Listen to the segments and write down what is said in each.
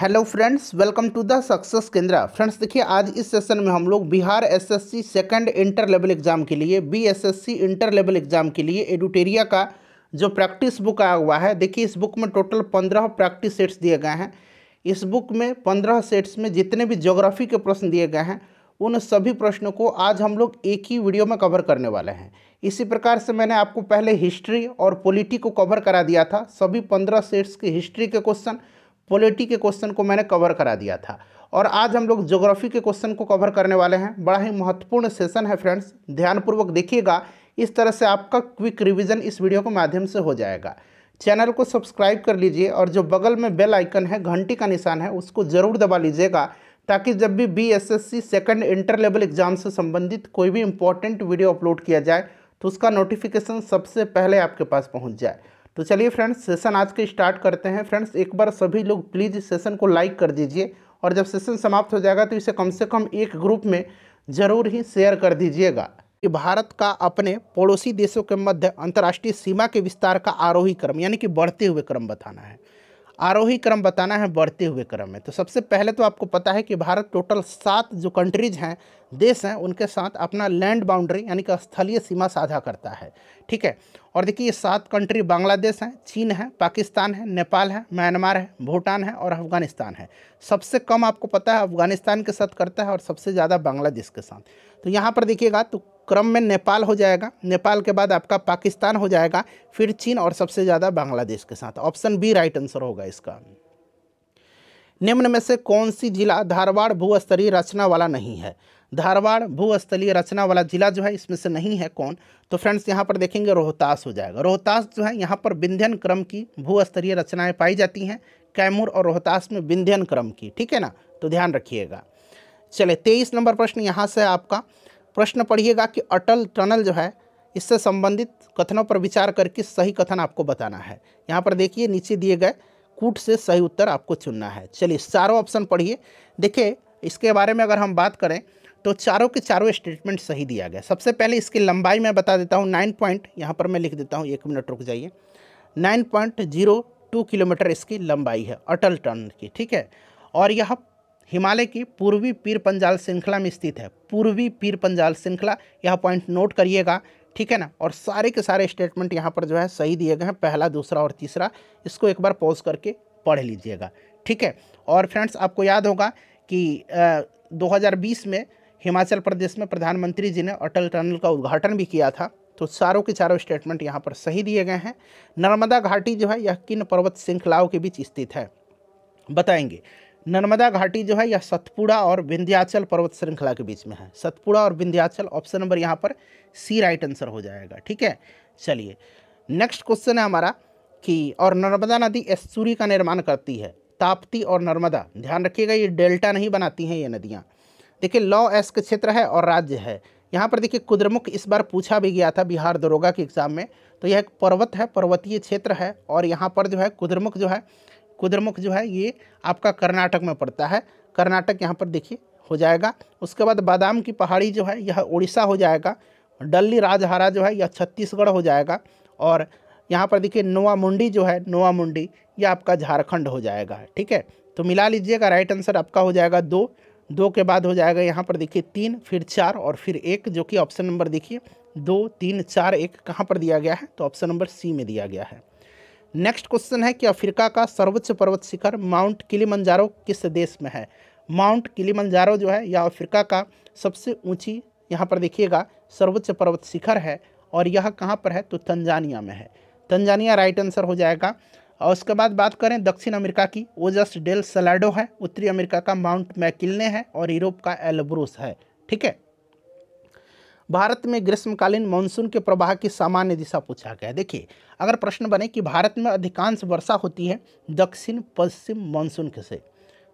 hello friends welcome to the success Kendra friends देखिए आज इस सेशन में हम लोग Bihar SSC second inter level exam के लिए बीएसएससी इंटर लेवल एग्ज़ाम के लिए एडुटेरिया का जो प्रैक्टिस बुक आया हुआ है देखिए इस बुक में टोटल पंद्रह प्रैक्टिस सेट्स दिए गए हैं इस बुक में पंद्रह सेट्स में जितने भी जोग्राफी के प्रश्न दिए गए हैं उन सभी प्रश्नों को आज हम लोग एक ही वीडियो में कवर करने वाले हैं इसी प्रकार से मैंने आपको पहले हिस्ट्री और पोलिटी को कवर करा दिया था सभी पंद्रह सेट्स के हिस्ट्री के क्वेश्चन पॉलिटी के क्वेश्चन को मैंने कवर करा दिया था और आज हम लोग ज्योग्राफी के क्वेश्चन को कवर करने वाले हैं बड़ा ही महत्वपूर्ण सेशन है फ्रेंड्स ध्यानपूर्वक देखिएगा इस तरह से आपका क्विक रिविजन इस वीडियो के माध्यम से हो जाएगा चैनल को सब्सक्राइब कर लीजिए और जो बगल में बेल आइकन है घंटी का निशान है उसको ज़रूर दबा लीजिएगा ताकि जब भी B S S C second inter level exam से संबंधित कोई भी इम्पोर्टेंट वीडियो अपलोड किया जाए तो उसका नोटिफिकेशन सबसे पहले आपके पास पहुंच जाए तो चलिए फ्रेंड्स सेशन आज के स्टार्ट करते हैं फ्रेंड्स एक बार सभी लोग प्लीज़ सेशन को लाइक कर दीजिए और जब सेशन समाप्त हो जाएगा तो इसे कम से कम एक ग्रुप में ज़रूर ही शेयर कर दीजिएगा कि भारत का अपने पड़ोसी देशों के मध्य अंतर्राष्ट्रीय सीमा के विस्तार का आरोही क्रम यानी कि बढ़ते हुए क्रम बताना है आरोही क्रम बताना है बढ़ते हुए क्रम में तो सबसे पहले तो आपको पता है कि भारत टोटल सात जो कंट्रीज हैं देश हैं उनके साथ अपना लैंड बाउंड्री यानी कि स्थलीय सीमा साझा करता है ठीक है और देखिए ये सात कंट्री बांग्लादेश हैं चीन है पाकिस्तान है नेपाल है म्यांमार है भूटान है और अफगानिस्तान है सबसे कम आपको पता है अफगानिस्तान के साथ करता है और सबसे ज़्यादा बांग्लादेश के साथ तो यहाँ पर देखिएगा तो क्रम में नेपाल हो जाएगा नेपाल के बाद आपका पाकिस्तान हो जाएगा फिर चीन और सबसे ज़्यादा बांग्लादेश के साथ ऑप्शन बी राइट आंसर होगा इसका निम्न में से कौन सी जिला धारवाड़ भूस्तरीय रचना वाला नहीं है धारवाड़ भूस्थलीय रचना वाला जिला जो है इसमें से नहीं है कौन तो फ्रेंड्स यहाँ पर देखेंगे रोहतास हो जाएगा रोहतास जो है यहाँ पर विंध्यन क्रम की भूस्तरीय रचनाएं पाई जाती हैं कैमूर और रोहतास में विंध्यन क्रम की ठीक है ना तो ध्यान रखिएगा चले तेईस नंबर प्रश्न यहाँ से आपका प्रश्न पढ़िएगा कि अटल टनल जो है इससे संबंधित कथनों पर विचार करके सही कथन आपको बताना है यहाँ पर देखिए नीचे दिए गए कूट से सही उत्तर आपको चुनना है चलिए चारों ऑप्शन पढ़िए देखिए इसके बारे में अगर हम बात करें तो चारों के चारों स्टेटमेंट सही दिया गया सबसे पहले इसकी लंबाई मैं बता देता हूँ नाइन पॉइंट यहाँ पर मैं लिख देता हूँ एक मिनट रुक जाइए nine point zero two kilometre इसकी लंबाई है अटल टनल की ठीक है और यह हिमालय की पूर्वी पीर पंजाल श्रृंखला में स्थित है पूर्वी पीर पंजाल श्रृंखला यह पॉइंट नोट करिएगा ठीक है ना और सारे के सारे स्टेटमेंट यहाँ पर जो है सही दिए गए हैं पहला दूसरा और तीसरा इसको एक बार पॉज करके पढ़ लीजिएगा ठीक है और फ्रेंड्स आपको याद होगा कि आ, 2020 में हिमाचल प्रदेश में प्रधानमंत्री जी ने अटल टनल का उद्घाटन भी किया था तो चारों के चारों स्टेटमेंट यहाँ पर सही दिए गए हैं नर्मदा घाटी जो है यह किन पर्वत श्रृंखलाओं के बीच स्थित है बताएंगे नर्मदा घाटी जो है यह सतपुड़ा और विंध्याचल पर्वत श्रृंखला के बीच में है सतपुड़ा और विंध्याचल ऑप्शन नंबर यहाँ पर सी राइट आंसर हो जाएगा ठीक है चलिए नेक्स्ट क्वेश्चन है हमारा कि और नर्मदा नदी एस्तूरी का निर्माण करती है ताप्ती और नर्मदा ध्यान रखिएगा ये डेल्टा नहीं बनाती हैं ये नदियाँ देखिए लॉ एस्क क्षेत्र है और राज्य है यहाँ पर देखिए कुद्रमुख इस बार पूछा भी गया था बिहार दरोगा के एग्ज़ाम में तो यह एक पर्वत है पर्वतीय क्षेत्र है और यहाँ पर जो है कुद्रमुख जो है कुद्रमुख जो है ये आपका कर्नाटक में पड़ता है कर्नाटक यहाँ पर देखिए हो जाएगा उसके बाद बादाम की पहाड़ी जो है यह उड़ीसा हो जाएगा डल्ली राजहारा जो है यह छत्तीसगढ़ हो जाएगा और यहाँ पर देखिए नोआ मुंडी जो है नोआमुंडी यह आपका झारखंड हो जाएगा ठीक है तो मिला लीजिएगा राइट आंसर आपका हो जाएगा दो दो के बाद हो जाएगा यहाँ पर देखिए तीन फिर चार और फिर एक जो कि ऑप्शन नंबर देखिए दो तीन चार एक कहाँ पर दिया गया है तो ऑप्शन नंबर सी में दिया गया है नेक्स्ट क्वेश्चन है कि अफ्रीका का सर्वोच्च पर्वत शिखर माउंट किलीमंजारो किस देश में है माउंट किलीमंजारो जो है यह अफ्रीका का सबसे ऊंची यहाँ पर देखिएगा सर्वोच्च पर्वत शिखर है और यह कहाँ पर है तो तंजानिया में है तंजानिया राइट आंसर हो जाएगा और उसके बाद बात करें दक्षिण अमेरिका की वो जस्ट डेल सलाडो है उत्तरी अमेरिका का माउंट मैकिलने है और यूरोप का एलब्रोस है ठीक है भारत में ग्रीष्मकालीन मानसून के प्रवाह की सामान्य दिशा पूछा गया देखिए अगर प्रश्न बने कि भारत में अधिकांश वर्षा होती है दक्षिण पश्चिम मानसून के से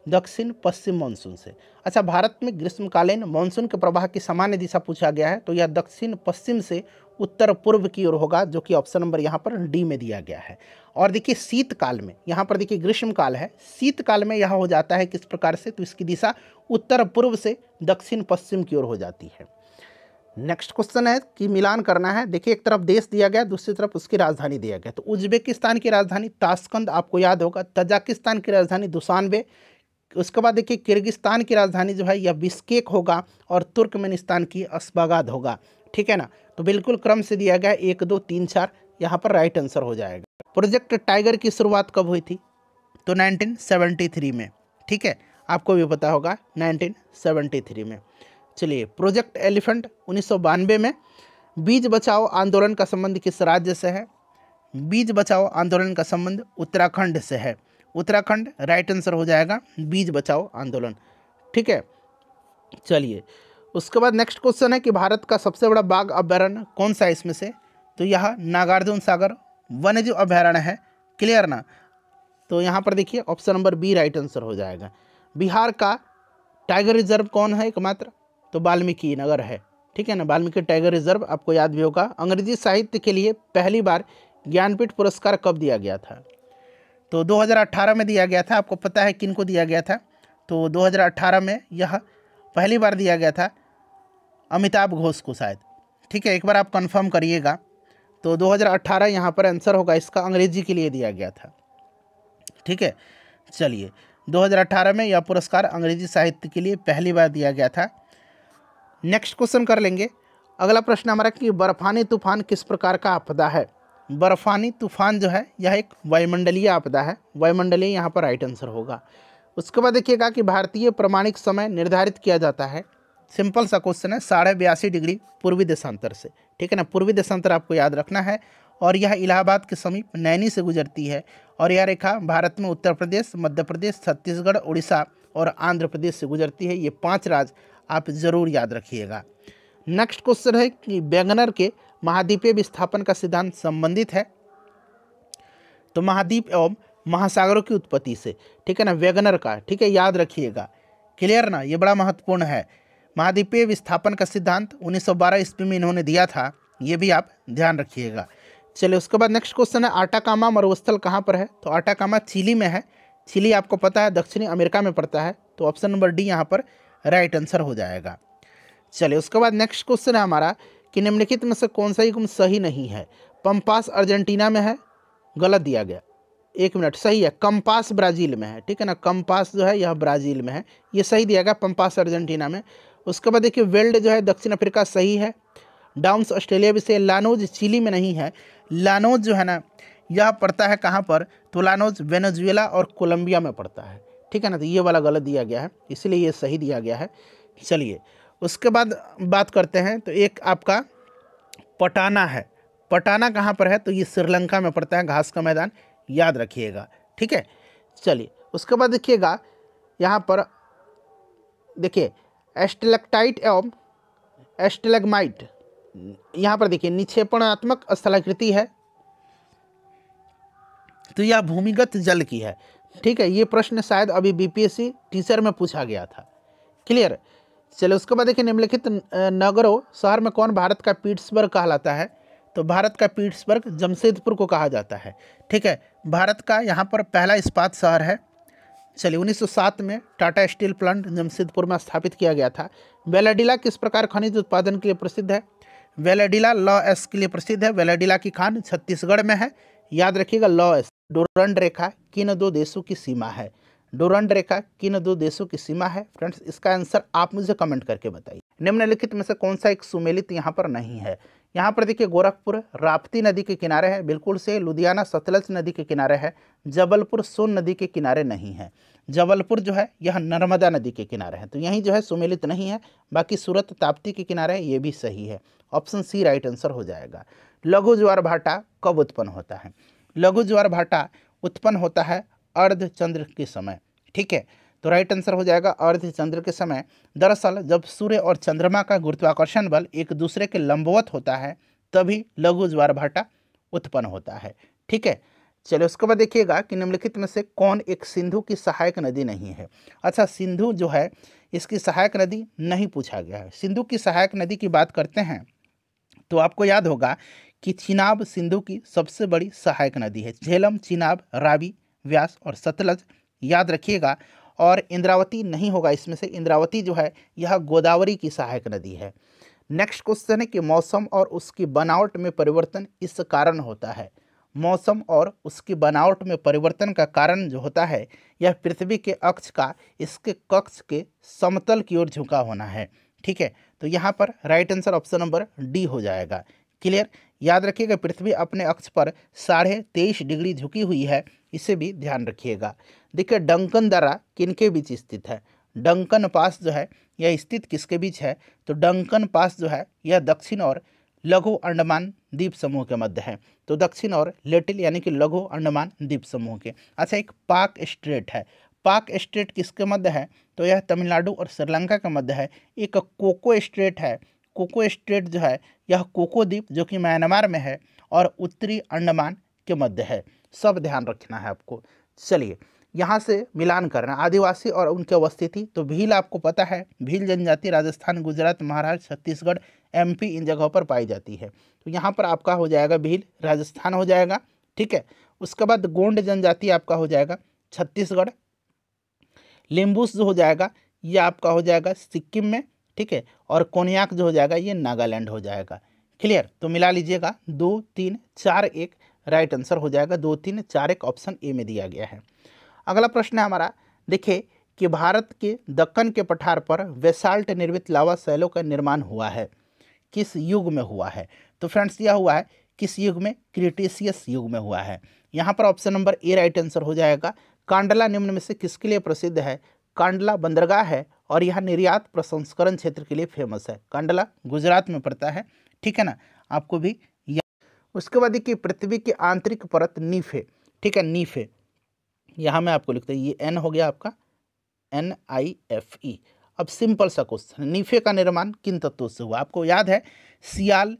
दक्षिण पश्चिम मानसून से अच्छा भारत में ग्रीष्मकालीन मानसून के प्रवाह की सामान्य दिशा पूछा गया है तो यह दक्षिण पश्चिम से उत्तर पूर्व की ओर होगा जो कि ऑप्शन नंबर यहाँ पर डी में दिया गया है और देखिए शीतकाल में यहाँ पर देखिए ग्रीष्मकाल है शीतकाल में यह हो जाता है किस प्रकार से तो इसकी दिशा उत्तर पूर्व से दक्षिण पश्चिम की ओर हो जाती है नेक्स्ट क्वेश्चन है कि मिलान करना है देखिए एक तरफ देश दिया गया दूसरी तरफ उसकी राजधानी दिया गया तो उज्बेकिस्तान की राजधानी ताशकंद आपको याद होगा तजाकिस्तान की राजधानी दुसानबे उसके बाद देखिए किर्गिस्तान की राजधानी जो है यह बिस्केक होगा और तुर्कमेनिस्तान की असबागाद होगा ठीक है ना तो बिल्कुल क्रम से दिया गया एक दो तीन चार यहाँ पर राइट आंसर हो जाएगा प्रोजेक्ट टाइगर की शुरुआत कब हुई थी तो नाइनटीन में ठीक है आपको भी पता होगा नाइनटीन में चलिए प्रोजेक्ट एलिफेंट उन्नीस में बीज बचाओ आंदोलन का संबंध किस राज्य से है बीज बचाओ आंदोलन का संबंध उत्तराखंड से है उत्तराखंड राइट आंसर हो जाएगा बीज बचाओ आंदोलन ठीक है चलिए उसके बाद नेक्स्ट क्वेश्चन है कि भारत का सबसे बड़ा बाघ अभ्यारण्य कौन सा है इसमें से तो यह नागार्जुन सागर वन्यजीव अभ्यारण्य है क्लियर ना तो यहाँ पर देखिए option number B right answer हो जाएगा बिहार का टाइगर रिजर्व कौन है एकमात्र तो वाल्मीकि नगर है ठीक है ना वाल्मीकि टाइगर रिजर्व आपको याद भी होगा अंग्रेजी साहित्य के लिए पहली बार ज्ञानपीठ पुरस्कार कब दिया गया था तो 2018 में दिया गया था आपको पता है किन को दिया गया था तो 2018 में यह पहली बार दिया गया था अमिताभ घोष को शायद ठीक है एक बार आप कंफर्म करिएगा तो 2018 यहाँ पर आंसर होगा इसका अंग्रेजी के लिए दिया गया था ठीक है चलिए 2018 में यह पुरस्कार अंग्रेजी साहित्य के लिए पहली बार दिया गया था नेक्स्ट क्वेश्चन कर लेंगे अगला प्रश्न हमारा कि बर्फानी तूफान किस प्रकार का आपदा है बर्फानी तूफान जो है यह एक वायुमंडलीय आपदा है वायुमंडलीय यहाँ पर राइट आंसर होगा उसके बाद देखिएगा कि भारतीय प्रमाणिक समय निर्धारित किया जाता है सिंपल सा क्वेश्चन है साढ़े बयासी डिग्री पूर्वी देशांतर से ठीक है ना पूर्वी देशांतर आपको याद रखना है और यह इलाहाबाद के समीप नैनी से गुजरती है और यह रेखा भारत में उत्तर प्रदेश मध्य प्रदेश छत्तीसगढ़ उड़ीसा और आंध्र प्रदेश से गुजरती है ये पांच राज्य आप ज़रूर याद रखिएगा नेक्स्ट क्वेश्चन है कि बैगनर के महाद्वीपीय विस्थापन का सिद्धांत संबंधित है तो महाद्वीप एवं महासागरों की उत्पत्ति से ठीक है ना वैगनर का ठीक है याद रखिएगा क्लियर ना ये बड़ा महत्वपूर्ण है महाद्वीपीय विस्थापन का सिद्धांत 1912 ईस्वी में इन्होंने दिया था ये भी आप ध्यान रखिएगा चलिए उसके बाद नेक्स्ट क्वेश्चन है आटा कामा मरुस्थल कहाँ पर है तो आटा कामा चिली में है चिली आपको पता है दक्षिणी अमेरिका में पड़ता है तो ऑप्शन नंबर डी यहाँ पर राइट आंसर हो जाएगा चलिए उसके बाद नेक्स्ट क्वेश्चन है हमारा कि निम्नलिखित में से कौन सा युग्म सही नहीं है पंपास अर्जेंटीना में है गलत दिया गया एक मिनट सही है कंपास ब्राज़ील में है ठीक है ना कंपास जो है यह ब्राज़ील में है ये सही दिया गया पंपास अर्जेंटीना में उसके बाद देखिए वेल्ड जो है दक्षिण अफ्रीका सही है डाउन्स ऑस्ट्रेलिया भी सही लानोज चिली में नहीं है लानोज जो है ना यह पड़ता है कहाँ पर तुलानोज वेनेजुएला और कोलंबिया में पड़ता है ठीक है ना तो ये वाला गलत दिया गया है इसलिए ये सही दिया गया है चलिए उसके बाद बात करते हैं तो एक आपका पटाना है पटाना कहाँ पर है तो ये श्रीलंका में पड़ता है घास का मैदान याद रखिएगा ठीक है चलिए उसके बाद देखिएगा यहाँ पर देखिए एस्टेलेक्टाइट एवं एस्टेलेगमाइट यहाँ पर देखिए निक्षेपणात्मक स्थलाकृति है तो यह भूमिगत जल की है ठीक है ये प्रश्न शायद अभी बीपीएससी टीचर में पूछा गया था क्लियर चलो उसके बाद देखिए निम्नलिखित नगरों शहर में कौन भारत का पीट्सबर्ग कहलाता है तो भारत का पीट्सबर्ग जमशेदपुर को कहा जाता है ठीक है भारत का यहाँ पर पहला इस्पात शहर है चलिए 1907 में टाटा स्टील प्लांट जमशेदपुर में स्थापित किया गया था वेलाडिला किस प्रकार खनिज उत्पादन के लिए प्रसिद्ध है वेलाडिला लॉ एस के लिए प्रसिद्ध है वेलाडिला की खान छत्तीसगढ़ में है याद रखिएगा लॉ एस डोरंड रेखा किन दो देशों की सीमा है डोरंड रेखा किन दो देशों की सीमा है फ्रेंड्स इसका आंसर आप मुझे कमेंट करके बताइए निम्नलिखित में से कौन सा एक सुमेलित यहाँ पर नहीं है यहाँ पर देखिए गोरखपुर राप्ती नदी के किनारे है बिल्कुल से लुधियाना सतलज नदी के किनारे है जबलपुर सोन नदी के किनारे नहीं है जबलपुर जो है यह नर्मदा नदी के किनारे है तो यहीं जो है सुमेलित नहीं है बाकी सूरत ताप्ती के किनारे ये भी सही है ऑप्शन सी राइट आंसर हो जाएगा लघु ज्वार भाटा कब उत्पन्न होता है लघु ज्वार भाटा उत्पन्न होता है अर्धचंद्र के समय ठीक है तो राइट आंसर हो जाएगा अर्धचंद्र के समय दरअसल जब सूर्य और चंद्रमा का गुरुत्वाकर्षण बल एक दूसरे के लंबवत होता है तभी लघु ज्वार भाटा उत्पन्न होता है ठीक है चलो उसके बाद देखिएगा कि निम्नलिखित में से कौन एक सिंधु की सहायक नदी नहीं है अच्छा सिंधु जो है इसकी सहायक नदी नहीं पूछा गया है सिंधु की सहायक नदी की बात करते हैं तो आपको याद होगा कि चिनाब सिंधु की सबसे बड़ी सहायक नदी है झेलम चिनाब रावी व्यास और सतलज याद रखिएगा और इंद्रावती नहीं होगा इसमें से इंद्रावती जो है यह गोदावरी की सहायक नदी है नेक्स्ट क्वेश्चन है कि मौसम और उसकी बनावट में परिवर्तन इस कारण होता है मौसम और उसकी बनावट में परिवर्तन का कारण जो होता है यह पृथ्वी के अक्ष का इसके कक्ष के समतल की ओर झुका होना है ठीक है तो यहाँ पर right answer option number D हो जाएगा क्लियर याद रखिएगा पृथ्वी अपने अक्ष पर साढ़े तेईस डिग्री झुकी हुई है इसे भी ध्यान रखिएगा देखिए डंकन किन किनके बीच स्थित है डंकन पास जो है यह स्थित किसके बीच है तो डंकन पास जो है यह दक्षिण और लघु अंडमान द्वीप समूह के मध्य है तो दक्षिण और लिटिल यानी कि लघु अंडमान द्वीप समूह के अच्छा एक पाक स्ट्रेट है पाक स्ट्रेट किसके मध्य है तो यह तमिलनाडु और श्रीलंका के मध्य है एक कोको स्ट्रेट है कोको स्टेट जो है यह कोको द्वीप जो कि म्यांमार में है और उत्तरी अंडमान के मध्य है सब ध्यान रखना है आपको चलिए यहाँ से मिलान करना आदिवासी और उनकी अवस्थिति तो भील आपको पता है भील जनजाति राजस्थान गुजरात महाराष्ट्र छत्तीसगढ़ एमपी इन जगहों पर पाई जाती है तो यहाँ पर आपका हो जाएगा भील राजस्थान हो जाएगा ठीक है उसके बाद गोंड जनजाति आपका हो जाएगा छत्तीसगढ़ लिम्बूस जो हो जाएगा यह आपका हो जाएगा सिक्किम में ठीक है और कोनियाक जो हो जाएगा ये नागालैंड हो जाएगा क्लियर तो मिला लीजिएगा दो तीन चार एक राइट आंसर हो जाएगा दो तीन चार एक ऑप्शन ए में दिया गया है अगला प्रश्न है हमारा देखिए कि भारत के दक्कन के पठार पर वेसाल्ट निर्मित लावा सैलों का निर्माण हुआ है किस युग में हुआ है तो फ्रेंड्स यह हुआ है किस युग में क्रिटेशियस युग में हुआ है यहाँ पर option number A right answer हो जाएगा कांडला निम्न में से किसके लिए प्रसिद्ध है कांडला बंदरगाह है और यह निर्यात प्रसंस्करण क्षेत्र के लिए फेमस है कंडला गुजरात में पड़ता है ठीक है ना आपको भी उसके बाद देखिए पृथ्वी की आंतरिक परत नीफे ठीक है नीफे यहाँ मैं आपको लिखता हूँ ये एन हो गया आपका एन आई एफ ई अब सिंपल सा क्वेश्चन नीफे का निर्माण किन तत्वों से हुआ आपको याद है सियाल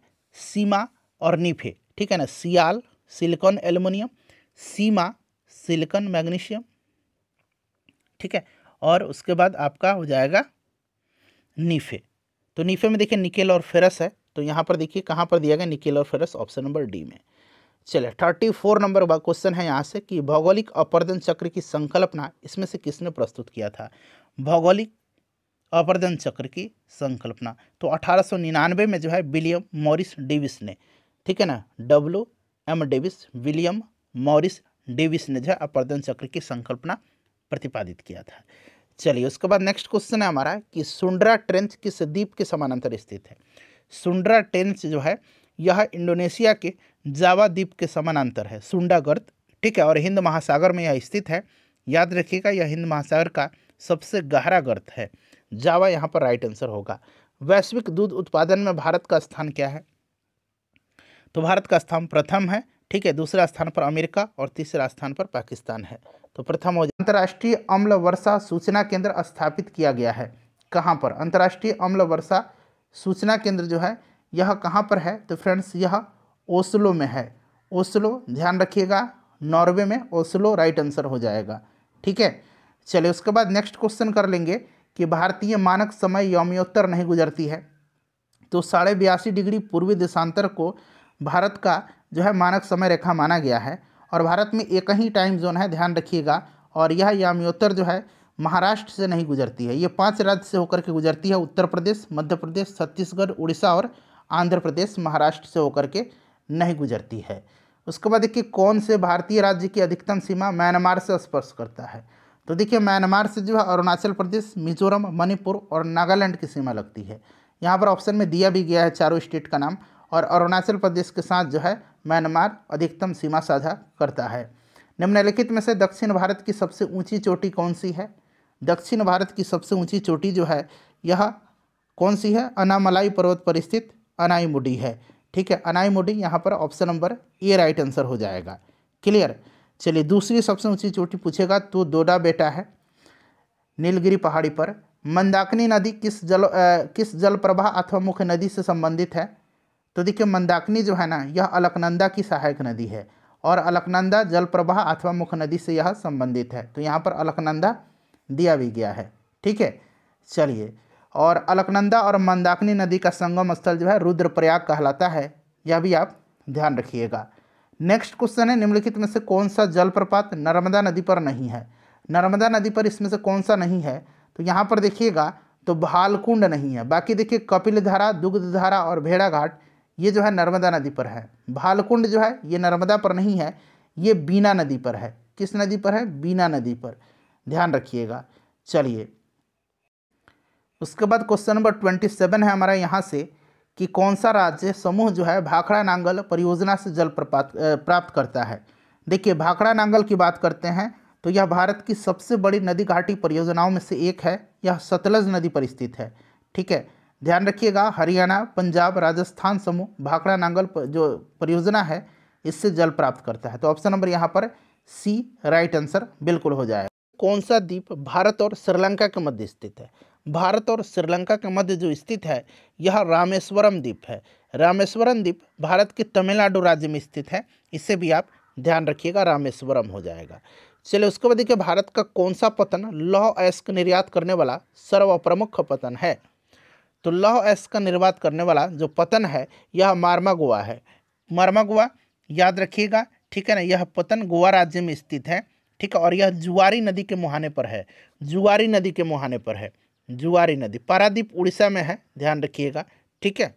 सीमा और नीफे ठीक है ना sial silicon aluminium sima silicon magnesium ठीक है और उसके बाद आपका हो जाएगा नीफे तो नीफे में देखिए निकेल और फेरस है तो यहाँ पर देखिए कहाँ पर दिया गया निकेल और फेरस ऑप्शन नंबर डी में चलिए थर्टी फोर नंबर क्वेश्चन है यहाँ से कि भौगोलिक अपर्दन चक्र की संकल्पना इसमें से किसने प्रस्तुत किया था भौगोलिक अपर्दन चक्र की संकल्पना तो अठारह में जो है विलियम मॉरिस डेविस ने ठीक है ना W M Davis William Morris Davis ने जो है अपर्दन चक्र की संकल्पना प्रतिपादित किया था चलिए उसके बाद नेक्स्ट क्वेश्चन है हमारा कि सुंडरा ट्रेंच किस द्वीप के समानांतर स्थित है सुंडरा ट्रेंच जो है यह इंडोनेशिया के जावा द्वीप के समानांतर है सुंडा गर्त ठीक है और हिंद महासागर में यह स्थित है याद रखिएगा यह हिंद महासागर का सबसे गहरा गर्त है जावा यहाँ पर राइट आंसर होगा वैश्विक दूध उत्पादन में भारत का स्थान क्या है तो भारत का स्थान प्रथम है ठीक है दूसरा स्थान पर अमेरिका और तीसरा स्थान पर पाकिस्तान है तो प्रथम हो अंतर्राष्ट्रीय अम्ल वर्षा सूचना केंद्र स्थापित किया गया है कहाँ पर अंतर्राष्ट्रीय अम्ल वर्षा सूचना केंद्र जो है यह कहाँ पर है तो फ्रेंड्स यह ओस्लो में है ओस्लो ध्यान रखिएगा नॉर्वे में ओस्लो राइट आंसर हो जाएगा ठीक है चलिए उसके बाद नेक्स्ट क्वेश्चन कर लेंगे कि भारतीय मानक समय यौमयोत्तर नहीं गुजरती है तो साढ़े बयासी डिग्री पूर्वी देशांतर को भारत का जो है मानक समय रेखा माना गया है और भारत में एक ही टाइम जोन है ध्यान रखिएगा और यह याम्योत्तर जो है महाराष्ट्र से नहीं गुजरती है ये पांच राज्य से होकर के गुजरती है उत्तर प्रदेश मध्य प्रदेश छत्तीसगढ़ उड़ीसा और आंध्र प्रदेश महाराष्ट्र से होकर के नहीं गुजरती है उसके बाद देखिए कौन से भारतीय राज्य की अधिकतम सीमा म्यांमार से स्पर्श करता है तो देखिए म्यांमार से जो है अरुणाचल प्रदेश मिजोरम मणिपुर और नागालैंड की सीमा लगती है यहाँ पर ऑप्शन में दिया भी गया है चारों स्टेट का नाम और अरुणाचल प्रदेश के साथ जो है म्यांमार अधिकतम सीमा साझा करता है निम्नलिखित में से दक्षिण भारत की सबसे ऊंची चोटी कौन सी है दक्षिण भारत की सबसे ऊंची चोटी जो है यह कौन सी है अनामलाई पर्वत पर स्थित अनाईमुडी है ठीक है अनाईमुडी यहाँ पर option number A right answer हो जाएगा क्लियर चलिए दूसरी सबसे ऊंची चोटी पूछेगा तो दोडा बेटा है नीलगिरी पहाड़ी पर मंदाकिनी नदी किस जल आ, किस जल प्रवाह अथवा मुख्य नदी से संबंधित है तो देखिए मंदाकिनी जो है ना यह अलकनंदा की सहायक नदी है और अलकनंदा जल प्रवाह अथवा मुख्य नदी से यह संबंधित है तो यहाँ पर अलकनंदा दिया भी गया है ठीक है चलिए और अलकनंदा और मंदाकिनी नदी का संगम स्थल जो है रुद्रप्रयाग कहलाता है यह भी आप ध्यान रखिएगा नेक्स्ट क्वेश्चन है निम्नलिखित में से कौन सा जलप्रपात नर्मदा नदी पर नहीं है नर्मदा नदी पर इसमें से कौन सा नहीं है तो यहाँ पर देखिएगा तो भालकुंड नहीं है बाकी देखिए कपिलधारा दुग्धधारा और भेड़ाघाट ये जो है नर्मदा नदी पर है भालकुंड जो है ये नर्मदा पर नहीं है ये बीना नदी पर है किस नदी पर है बीना नदी पर ध्यान रखिएगा चलिए उसके बाद क्वेश्चन नंबर ट्वेंटी सेवन है हमारा यहाँ से कि कौन सा राज्य समूह जो है भाखड़ा नांगल परियोजना से जल प्रपात प्राप्त करता है देखिए भाखड़ा नांगल की बात करते हैं तो यह भारत की सबसे बड़ी नदी घाटी परियोजनाओं में से एक है यह सतलज नदी पर स्थित है ठीक है ध्यान रखिएगा हरियाणा पंजाब राजस्थान समूह भाखड़ा नांगल जो परियोजना है इससे जल प्राप्त करता है तो ऑप्शन नंबर यहाँ पर सी राइट आंसर बिल्कुल हो जाएगा कौन सा द्वीप भारत और श्रीलंका के मध्य स्थित है भारत और श्रीलंका के मध्य जो स्थित है यह रामेश्वरम द्वीप है रामेश्वरम द्वीप भारत के तमिलनाडु राज्य में स्थित है इसे भी आप ध्यान रखिएगा रामेश्वरम हो जाएगा चलिए उसके बाद देखिए भारत का कौन सा पतन लौह अयस्क निर्यात करने वाला सर्वप्रमुख पतन है तो लौह एस का निर्वात करने वाला जो पतन है यह मारमा गोवा है मारमा गोवा याद रखिएगा ठीक है ना यह पतन गोवा राज्य में स्थित है ठीक है और यह जुआरी नदी के मुहाने पर है जुआरी नदी के मुहाने पर है जुआरी नदी पारादीप उड़ीसा में है ध्यान रखिएगा ठीक है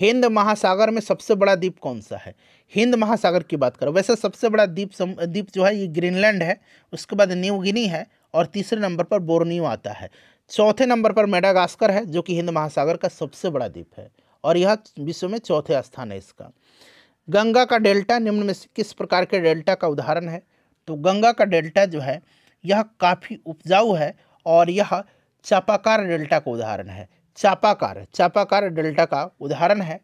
हिंद महासागर में सबसे बड़ा द्वीप कौन सा है हिंद महासागर की बात करो वैसे सबसे बड़ा द्वीप द्वीप जो है ये ग्रीनलैंड है उसके बाद न्यू गिनी है और तीसरे नंबर पर बोर्नियो आता है चौथे नंबर पर मेडागास्कर है जो कि हिंद महासागर का सबसे बड़ा द्वीप है और यह विश्व में चौथे स्थान है इसका गंगा का डेल्टा निम्न में से किस प्रकार के डेल्टा का उदाहरण है तो गंगा का डेल्टा जो है यह काफ़ी उपजाऊ है और यह चापाकार डेल्टा का उदाहरण है चापाकार चापाकार डेल्टा का उदाहरण है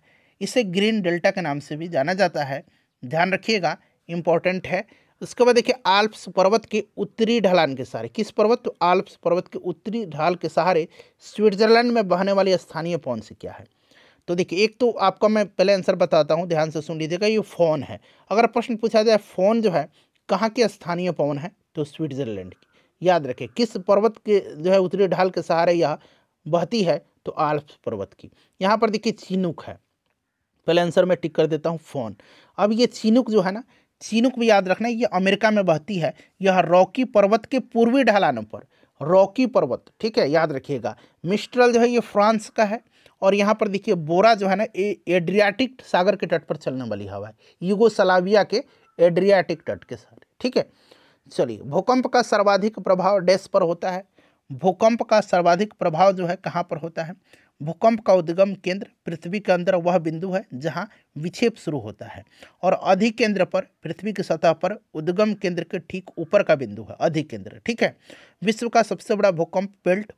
इसे ग्रीन डेल्टा के नाम से भी जाना जाता है ध्यान रखिएगा इम्पॉर्टेंट है उसके बाद देखिए आल्प्स पर्वत के उत्तरी ढलान के सहारे किस पर्वत तो आल्प्स पर्वत के उत्तरी ढाल के सहारे स्विट्जरलैंड में बहने वाली स्थानीय पौन से क्या है तो देखिए एक तो आपका मैं पहले आंसर बताता हूँ ध्यान से सुन लीजिएगा ये फ़ोन है अगर प्रश्न पूछा जाए फ़ोन जो है कहाँ की स्थानीय पवन है तो स्विट्जरलैंड की याद रखें किस पर्वत के जो है उत्तरी ढाल के सहारे यह बहती है तो आल्प्स पर्वत की यहाँ पर देखिए चीनुक है पहले आंसर मैं टिक कर देता हूँ फ़ोन अब ये चीनुक जो है ना सीनुक भी याद रखना ये अमेरिका में बहती है यह रॉकी पर्वत के पूर्वी ढलानों पर रॉकी पर्वत ठीक है याद रखिएगा मिस्ट्रल जो है ये फ्रांस का है और यहाँ पर देखिए बोरा जो है ना ए एड्रियाटिक सागर के तट पर चलने वाली हवा है यूगोसलाविया के एड्रियाटिक तट के साथ ठीक है चलिए भूकंप का सर्वाधिक प्रभाव डेस पर होता है भूकंप का सर्वाधिक प्रभाव जो है कहाँ पर होता है भूकंप का उद्गम केंद्र पृथ्वी के अंदर वह बिंदु है जहां विक्षेप शुरू होता है और अधिकेंद्र पर पृथ्वी की सतह पर उद्गम केंद्र के ठीक ऊपर का बिंदु है केंद्र ठीक है विश्व का सबसे बड़ा भूकंप बेल्ट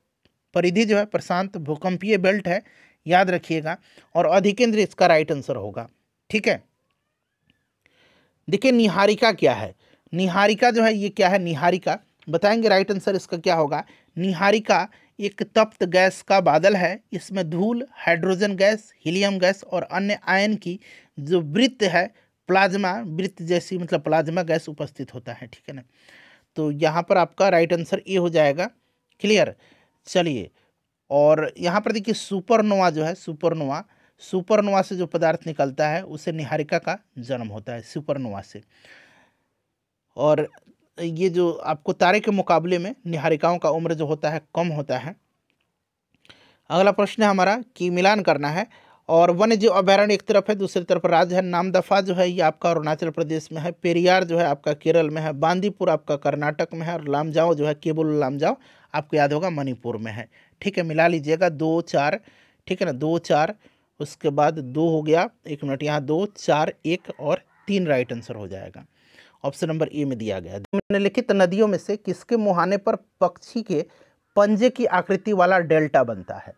परिधि जो है प्रशांत भूकंपीय बेल्ट है याद रखिएगा और अधिकेंद्र इसका राइट आंसर होगा ठीक है देखिए निहारिका क्या है निहारिका जो है ये क्या है निहारिका बताएंगे राइट आंसर इसका क्या होगा निहारिका एक तप्त गैस का बादल है इसमें धूल हाइड्रोजन गैस हीलियम गैस और अन्य आयन की जो वृत्त है प्लाज्मा वृत्त जैसी मतलब प्लाज्मा गैस उपस्थित होता है ठीक है ना तो यहाँ पर आपका राइट आंसर ए हो जाएगा क्लियर चलिए और यहाँ पर देखिए सुपरनोवा जो है सुपरनोवा सुपरनोवा से जो पदार्थ निकलता है उसे निहारिका का जन्म होता है सुपरनोवा से और ये जो आपको तारे के मुकाबले में निहारिकाओं का उम्र जो होता है कम होता है अगला प्रश्न है हमारा कि मिलान करना है और वन्य जीव अभ्यारण्य एक तरफ है दूसरी तरफ राज्य है नामदफा जो है ये आपका अरुणाचल प्रदेश में है पेरियार जो है आपका केरल में है बांदीपुर आपका कर्नाटक में है और लामजाओ जो है केबुल लामजाओ आपको याद होगा मणिपुर में है ठीक है मिला लीजिएगा दो चार ठीक है ना दो चार उसके बाद दो हो गया एक मिनट यहाँ दो चार एक और तीन राइट आंसर हो जाएगा ऑप्शन नंबर ए में दिया गया निम्नलिखित नदियों में से किसके मुहाने पर पक्षी के पंजे की आकृति वाला डेल्टा बनता है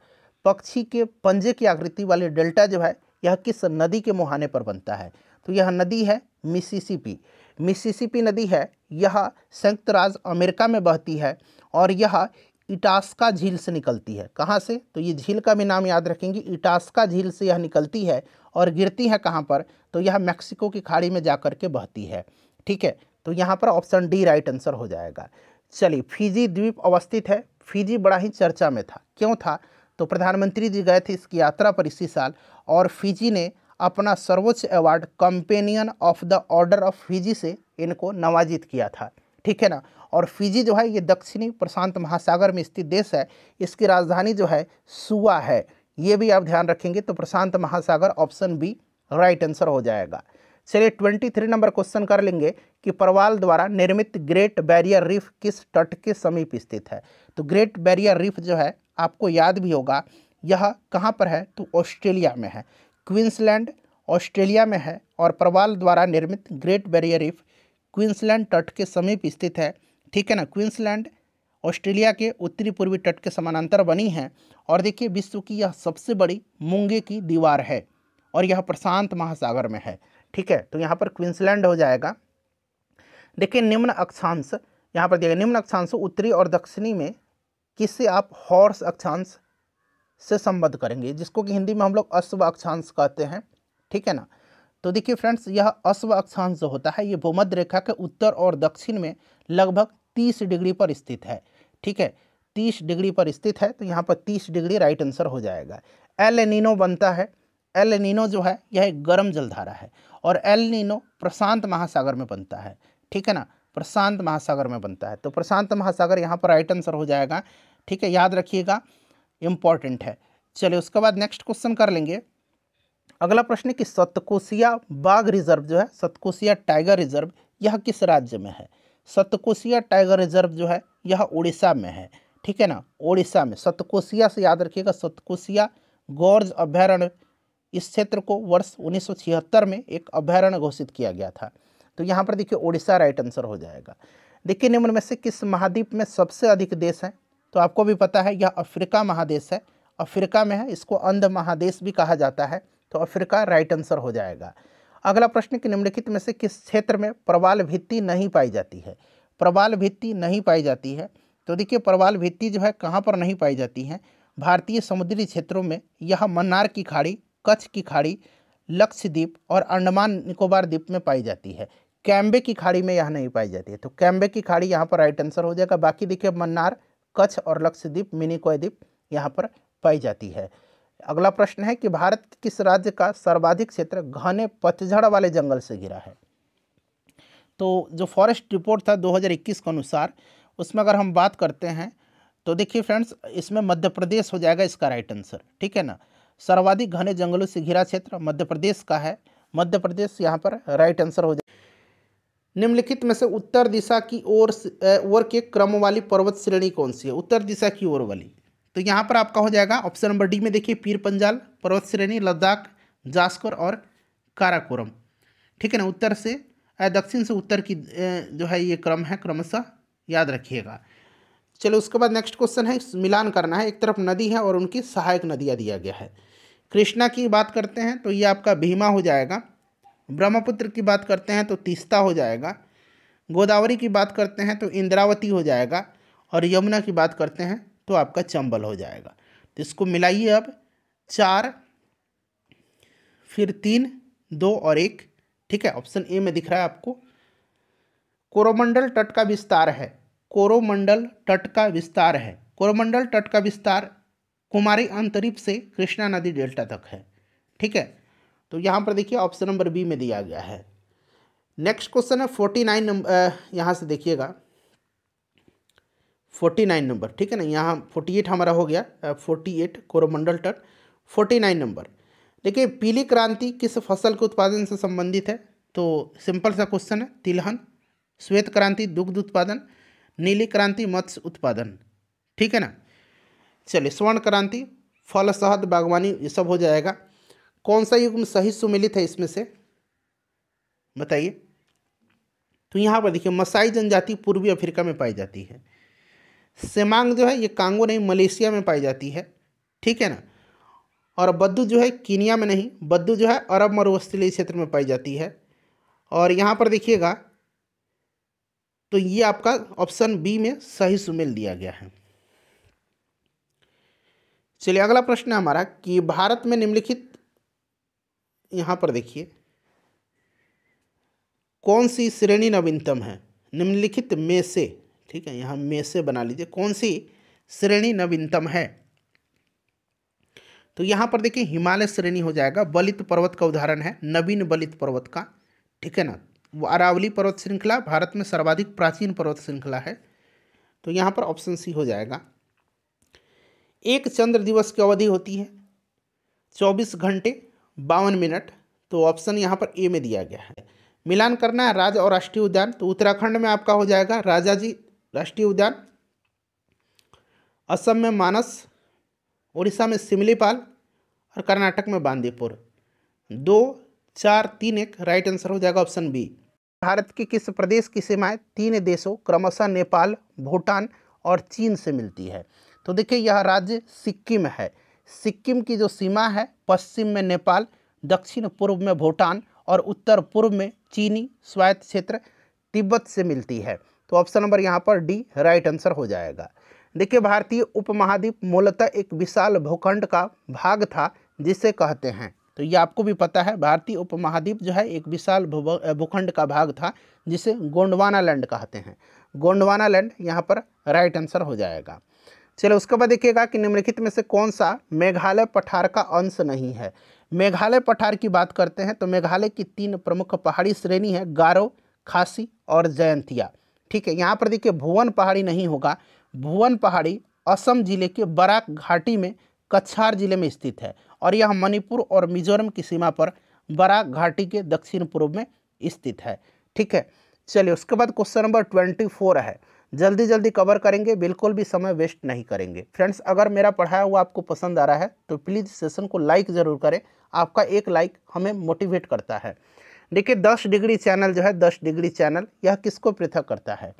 पक्षी के पंजे की आकृति वाले डेल्टा जो है यह किस नदी के मुहाने पर बनता है तो यह नदी है मिसिसिपी मिसिसिपी नदी है यह संयुक्त राज्य अमेरिका में बहती है और यह इटास्का झील से निकलती है कहाँ से तो ये झील का भी नाम याद रखेंगे इटास्का झील से यह निकलती है और गिरती है कहाँ पर तो यह मैक्सिको की खाड़ी में जा कर के बहती है ठीक है तो यहाँ पर ऑप्शन डी राइट आंसर हो जाएगा चलिए फिजी द्वीप अवस्थित है फिजी बड़ा ही चर्चा में था क्यों था तो प्रधानमंत्री जी गए थे इसकी यात्रा पर इसी साल और फिजी ने अपना सर्वोच्च award companion of the order of Fiji से इनको नवाजित किया था ठीक है ना और फिजी जो है ये दक्षिणी प्रशांत महासागर में स्थित देश है इसकी राजधानी जो है सुआ है ये भी आप ध्यान रखेंगे तो प्रशांत महासागर ऑप्शन बी राइट आंसर हो जाएगा चलिए ट्वेंटी थ्री नंबर क्वेश्चन कर लेंगे कि परवाल द्वारा निर्मित ग्रेट बैरियर रीफ किस तट के समीप स्थित है तो ग्रेट बैरियर रीफ जो है आपको याद भी होगा यह कहाँ पर है तो ऑस्ट्रेलिया में है क्वींसलैंड ऑस्ट्रेलिया में है और परवाल द्वारा निर्मित ग्रेट बैरियर रीफ क्वींसलैंड तट के समीप स्थित है ठीक है ना क्वींसलैंड ऑस्ट्रेलिया के उत्तरी पूर्वी तट के समानांतर बनी है और देखिए विश्व की यह सबसे बड़ी मूंगे की दीवार है और यह प्रशांत महासागर में है ठीक है तो यहाँ पर क्वींसलैंड हो जाएगा देखिए निम्न अक्षांश यहाँ पर देखिए निम्न अक्षांश उत्तरी और दक्षिणी में किससे आप हॉर्स अक्षांश से संबद्ध करेंगे जिसको कि हिंदी में हम लोग अश्व अक्षांश कहते हैं ठीक है ना तो देखिए फ्रेंड्स यह अश्व अक्षांश जो होता है ये भूमध्य रेखा के उत्तर और दक्षिण में लगभग तीस डिग्री पर स्थित है ठीक है तीस डिग्री पर स्थित है तो यहाँ पर तीस डिग्री राइट आंसर हो जाएगा एल एनिनो बनता है एल नीनो जो है यह एक गर्म जलधारा है और एल नीनो प्रशांत महासागर में बनता है ठीक है ना प्रशांत महासागर में बनता है तो प्रशांत महासागर यहाँ पर राइट आंसर हो जाएगा ठीक है याद रखिएगा इम्पॉर्टेंट है चलिए उसके बाद नेक्स्ट क्वेश्चन कर लेंगे अगला प्रश्न है कि सतकोसिया बाघ रिजर्व जो है सतकोसिया टाइगर रिजर्व यह किस राज्य में है सतकोसिया टाइगर रिजर्व जो है यह उड़ीसा में है ठीक है ना उड़ीसा में सतकोसिया से याद रखिएगा सतकोसिया गौरज अभ्यारण्य इस क्षेत्र को वर्ष उन्नीस में एक अभ्यारण्य घोषित किया गया था तो यहाँ पर देखिए ओडिशा राइट आंसर हो जाएगा देखिए निम्न में से किस महाद्वीप में सबसे अधिक देश हैं तो आपको भी पता है यह अफ्रीका महादेश है अफ्रीका में है इसको अंध महादेश भी कहा जाता है तो अफ्रीका राइट आंसर हो जाएगा अगला प्रश्न कि निम्नलिखित में से किस क्षेत्र में प्रवाल भित्ति नहीं पाई जाती है प्रवाल भित्ति नहीं पाई जाती है तो देखिए प्रवाल भित्ति जो है कहाँ पर नहीं पाई जाती है भारतीय समुद्री क्षेत्रों में यह मन्नार की खाड़ी कच्छ की खाड़ी लक्षद्वीप और अंडमान निकोबार द्वीप में पाई जाती है कैम्बे की खाड़ी में यहाँ नहीं पाई जाती है तो कैम्बे की खाड़ी यहाँ पर राइट आंसर हो जाएगा बाकी देखिए मन्नार कच्छ और लक्षद्वीप मिनिकोय द्वीप यहाँ पर पाई जाती है अगला प्रश्न है कि भारत के किस राज्य का सर्वाधिक क्षेत्र घने पतझड़ वाले जंगल से घिरा है तो जो फॉरेस्ट रिपोर्ट था 2021 के अनुसार उसमें अगर हम बात करते हैं तो देखिए फ्रेंड्स इसमें मध्य प्रदेश हो जाएगा इसका राइट आंसर ठीक है ना सर्वाधिक घने जंगलों से घिरा क्षेत्र मध्य प्रदेश का है मध्य प्रदेश यहाँ पर राइट आंसर हो जाए निम्नलिखित में से उत्तर दिशा की ओर ओर के क्रम वाली पर्वत श्रेणी कौन सी है उत्तर दिशा की ओर वाली तो यहाँ पर आपका हो जाएगा ऑप्शन नंबर डी में देखिए पीर पंजाल पर्वत श्रेणी लद्दाख जास्कर और काराकोरम ठीक है ना उत्तर से दक्षिण से उत्तर की जो है ये क्रम है क्रमशः याद रखिएगा चलो उसके बाद नेक्स्ट क्वेश्चन है मिलान करना है एक तरफ नदी है और उनकी सहायक नदियाँ दिया गया है कृष्णा की बात करते हैं तो ये आपका भीमा हो जाएगा ब्रह्मपुत्र की बात करते हैं तो तीस्ता हो जाएगा गोदावरी की बात करते हैं तो इंद्रावती हो जाएगा और यमुना की बात करते हैं तो आपका चंबल हो जाएगा तो इसको मिलाइए अब चार फिर तीन दो और एक ठीक है ऑप्शन ए में दिख रहा है आपको कोरोमंडल तट का विस्तार है कोरोमंडल तट का विस्तार है कोरोमंडल तट का विस्तार कुमारी अंतरिप से कृष्णा नदी डेल्टा तक है ठीक है तो यहाँ पर देखिए ऑप्शन नंबर बी में दिया गया है नेक्स्ट क्वेश्चन है फोर्टी नाइन नंबर यहाँ से देखिएगा फोर्टी नाइन नंबर ठीक है ना यहाँ फोर्टी एट हमारा हो गया फोर्टी एट कोरोमंडल टन फोर्टी नाइन नंबर देखिए पीली क्रांति किस फसल के उत्पादन से संबंधित है तो सिंपल सा क्वेश्चन है तिलहन श्वेत क्रांति दुग्ध उत्पादन नीली क्रांति मत्स्य उत्पादन ठीक है ना चलिए स्वर्ण क्रांति फल शहद बागवानी ये सब हो जाएगा कौन सा युग में सही सुमिलित है इसमें से बताइए तो यहाँ पर देखिए मसाई जनजाति पूर्वी अफ्रीका में पाई जाती है सेमांग जो है ये कांगो नहीं मलेशिया में पाई जाती है ठीक है ना और बद्दू जो है कीनिया में नहीं बद्दू जो है अरब मरुस्थली क्षेत्र में पाई जाती है और यहाँ पर देखिएगा तो ये आपका ऑप्शन बी में सही सुमेल दिया गया है चलिए अगला प्रश्न है हमारा कि भारत में निम्नलिखित यहाँ पर देखिए कौन सी श्रेणी नवीनतम है निम्नलिखित में से ठीक है यहाँ में से बना लीजिए कौन सी श्रेणी नवीनतम है तो यहाँ पर देखिए हिमालय श्रेणी हो जाएगा बलित पर्वत का उदाहरण है नवीन बलित पर्वत का ठीक है ना वो अरावली पर्वत श्रृंखला भारत में सर्वाधिक प्राचीन पर्वत श्रृंखला है तो यहाँ पर ऑप्शन सी हो जाएगा एक चंद्र दिवस की अवधि होती है चौबीस घंटे बावन मिनट तो ऑप्शन यहाँ पर ए में दिया गया है मिलान करना है राज्य और राष्ट्रीय उद्यान तो उत्तराखंड में आपका हो जाएगा राजा जी राष्ट्रीय उद्यान असम में मानस उड़ीसा में सिमलीपाल और कर्नाटक में बांदीपुर दो चार तीन एक राइट आंसर हो जाएगा ऑप्शन बी भारत के किस प्रदेश की सीमाएं तीन देशों क्रमशः नेपाल भूटान और चीन से मिलती है तो देखिए यह राज्य सिक्किम है सिक्किम की जो सीमा है पश्चिम में नेपाल दक्षिण पूर्व में भूटान और उत्तर पूर्व में चीनी स्वायत्त क्षेत्र तिब्बत से मिलती है तो ऑप्शन नंबर यहाँ पर डी राइट आंसर हो जाएगा देखिए भारतीय उपमहाद्वीप मूलतः एक विशाल भूखंड का भाग था जिसे कहते हैं तो ये आपको भी पता है भारतीय उपमहाद्वीप जो है एक विशाल भूखंड का भाग था जिसे गोंडवाना लैंड कहते हैं गोंडवाना लैंड यहाँ पर राइट आंसर हो जाएगा चलो उसके बाद देखिएगा कि निम्नलिखित में से कौन सा मेघालय पठार का अंश नहीं है मेघालय पठार की बात करते हैं तो मेघालय की तीन प्रमुख पहाड़ी श्रेणी है गारो खासी और जयंतिया ठीक है यहाँ पर देखिए भुवन पहाड़ी नहीं होगा भुवन पहाड़ी असम जिले के बराक घाटी में कछार जिले में स्थित है और यह मणिपुर और मिजोरम की सीमा पर बराक घाटी के दक्षिण पूर्व में स्थित है ठीक है चलिए उसके बाद क्वेश्चन नंबर ट्वेंटी फोर है जल्दी जल्दी कवर करेंगे बिल्कुल भी समय वेस्ट नहीं करेंगे फ्रेंड्स अगर मेरा पढ़ाया हुआ आपको पसंद आ रहा है तो प्लीज़ सेशन को लाइक ज़रूर करें आपका एक लाइक हमें मोटिवेट करता है देखिए दस डिग्री चैनल जो है दस डिग्री चैनल यह किसको पृथक करता है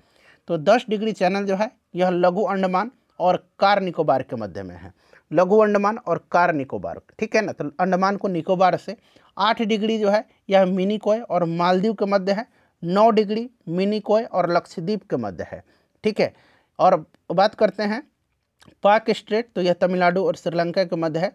तो दस डिग्री चैनल जो है यह लघु अंडमान और कार निकोबार के मध्य में है लघु अंडमान और कार निकोबार ठीक है ना तो अंडमान को निकोबार से आठ डिग्री जो है यह मिनी कोय और मालदीव के मध्य है नौ डिग्री मिनी कोय और लक्षद्वीप के मध्य है ठीक है और बात करते हैं पाक स्ट्रेट तो यह तमिलनाडु और श्रीलंका के मध्य है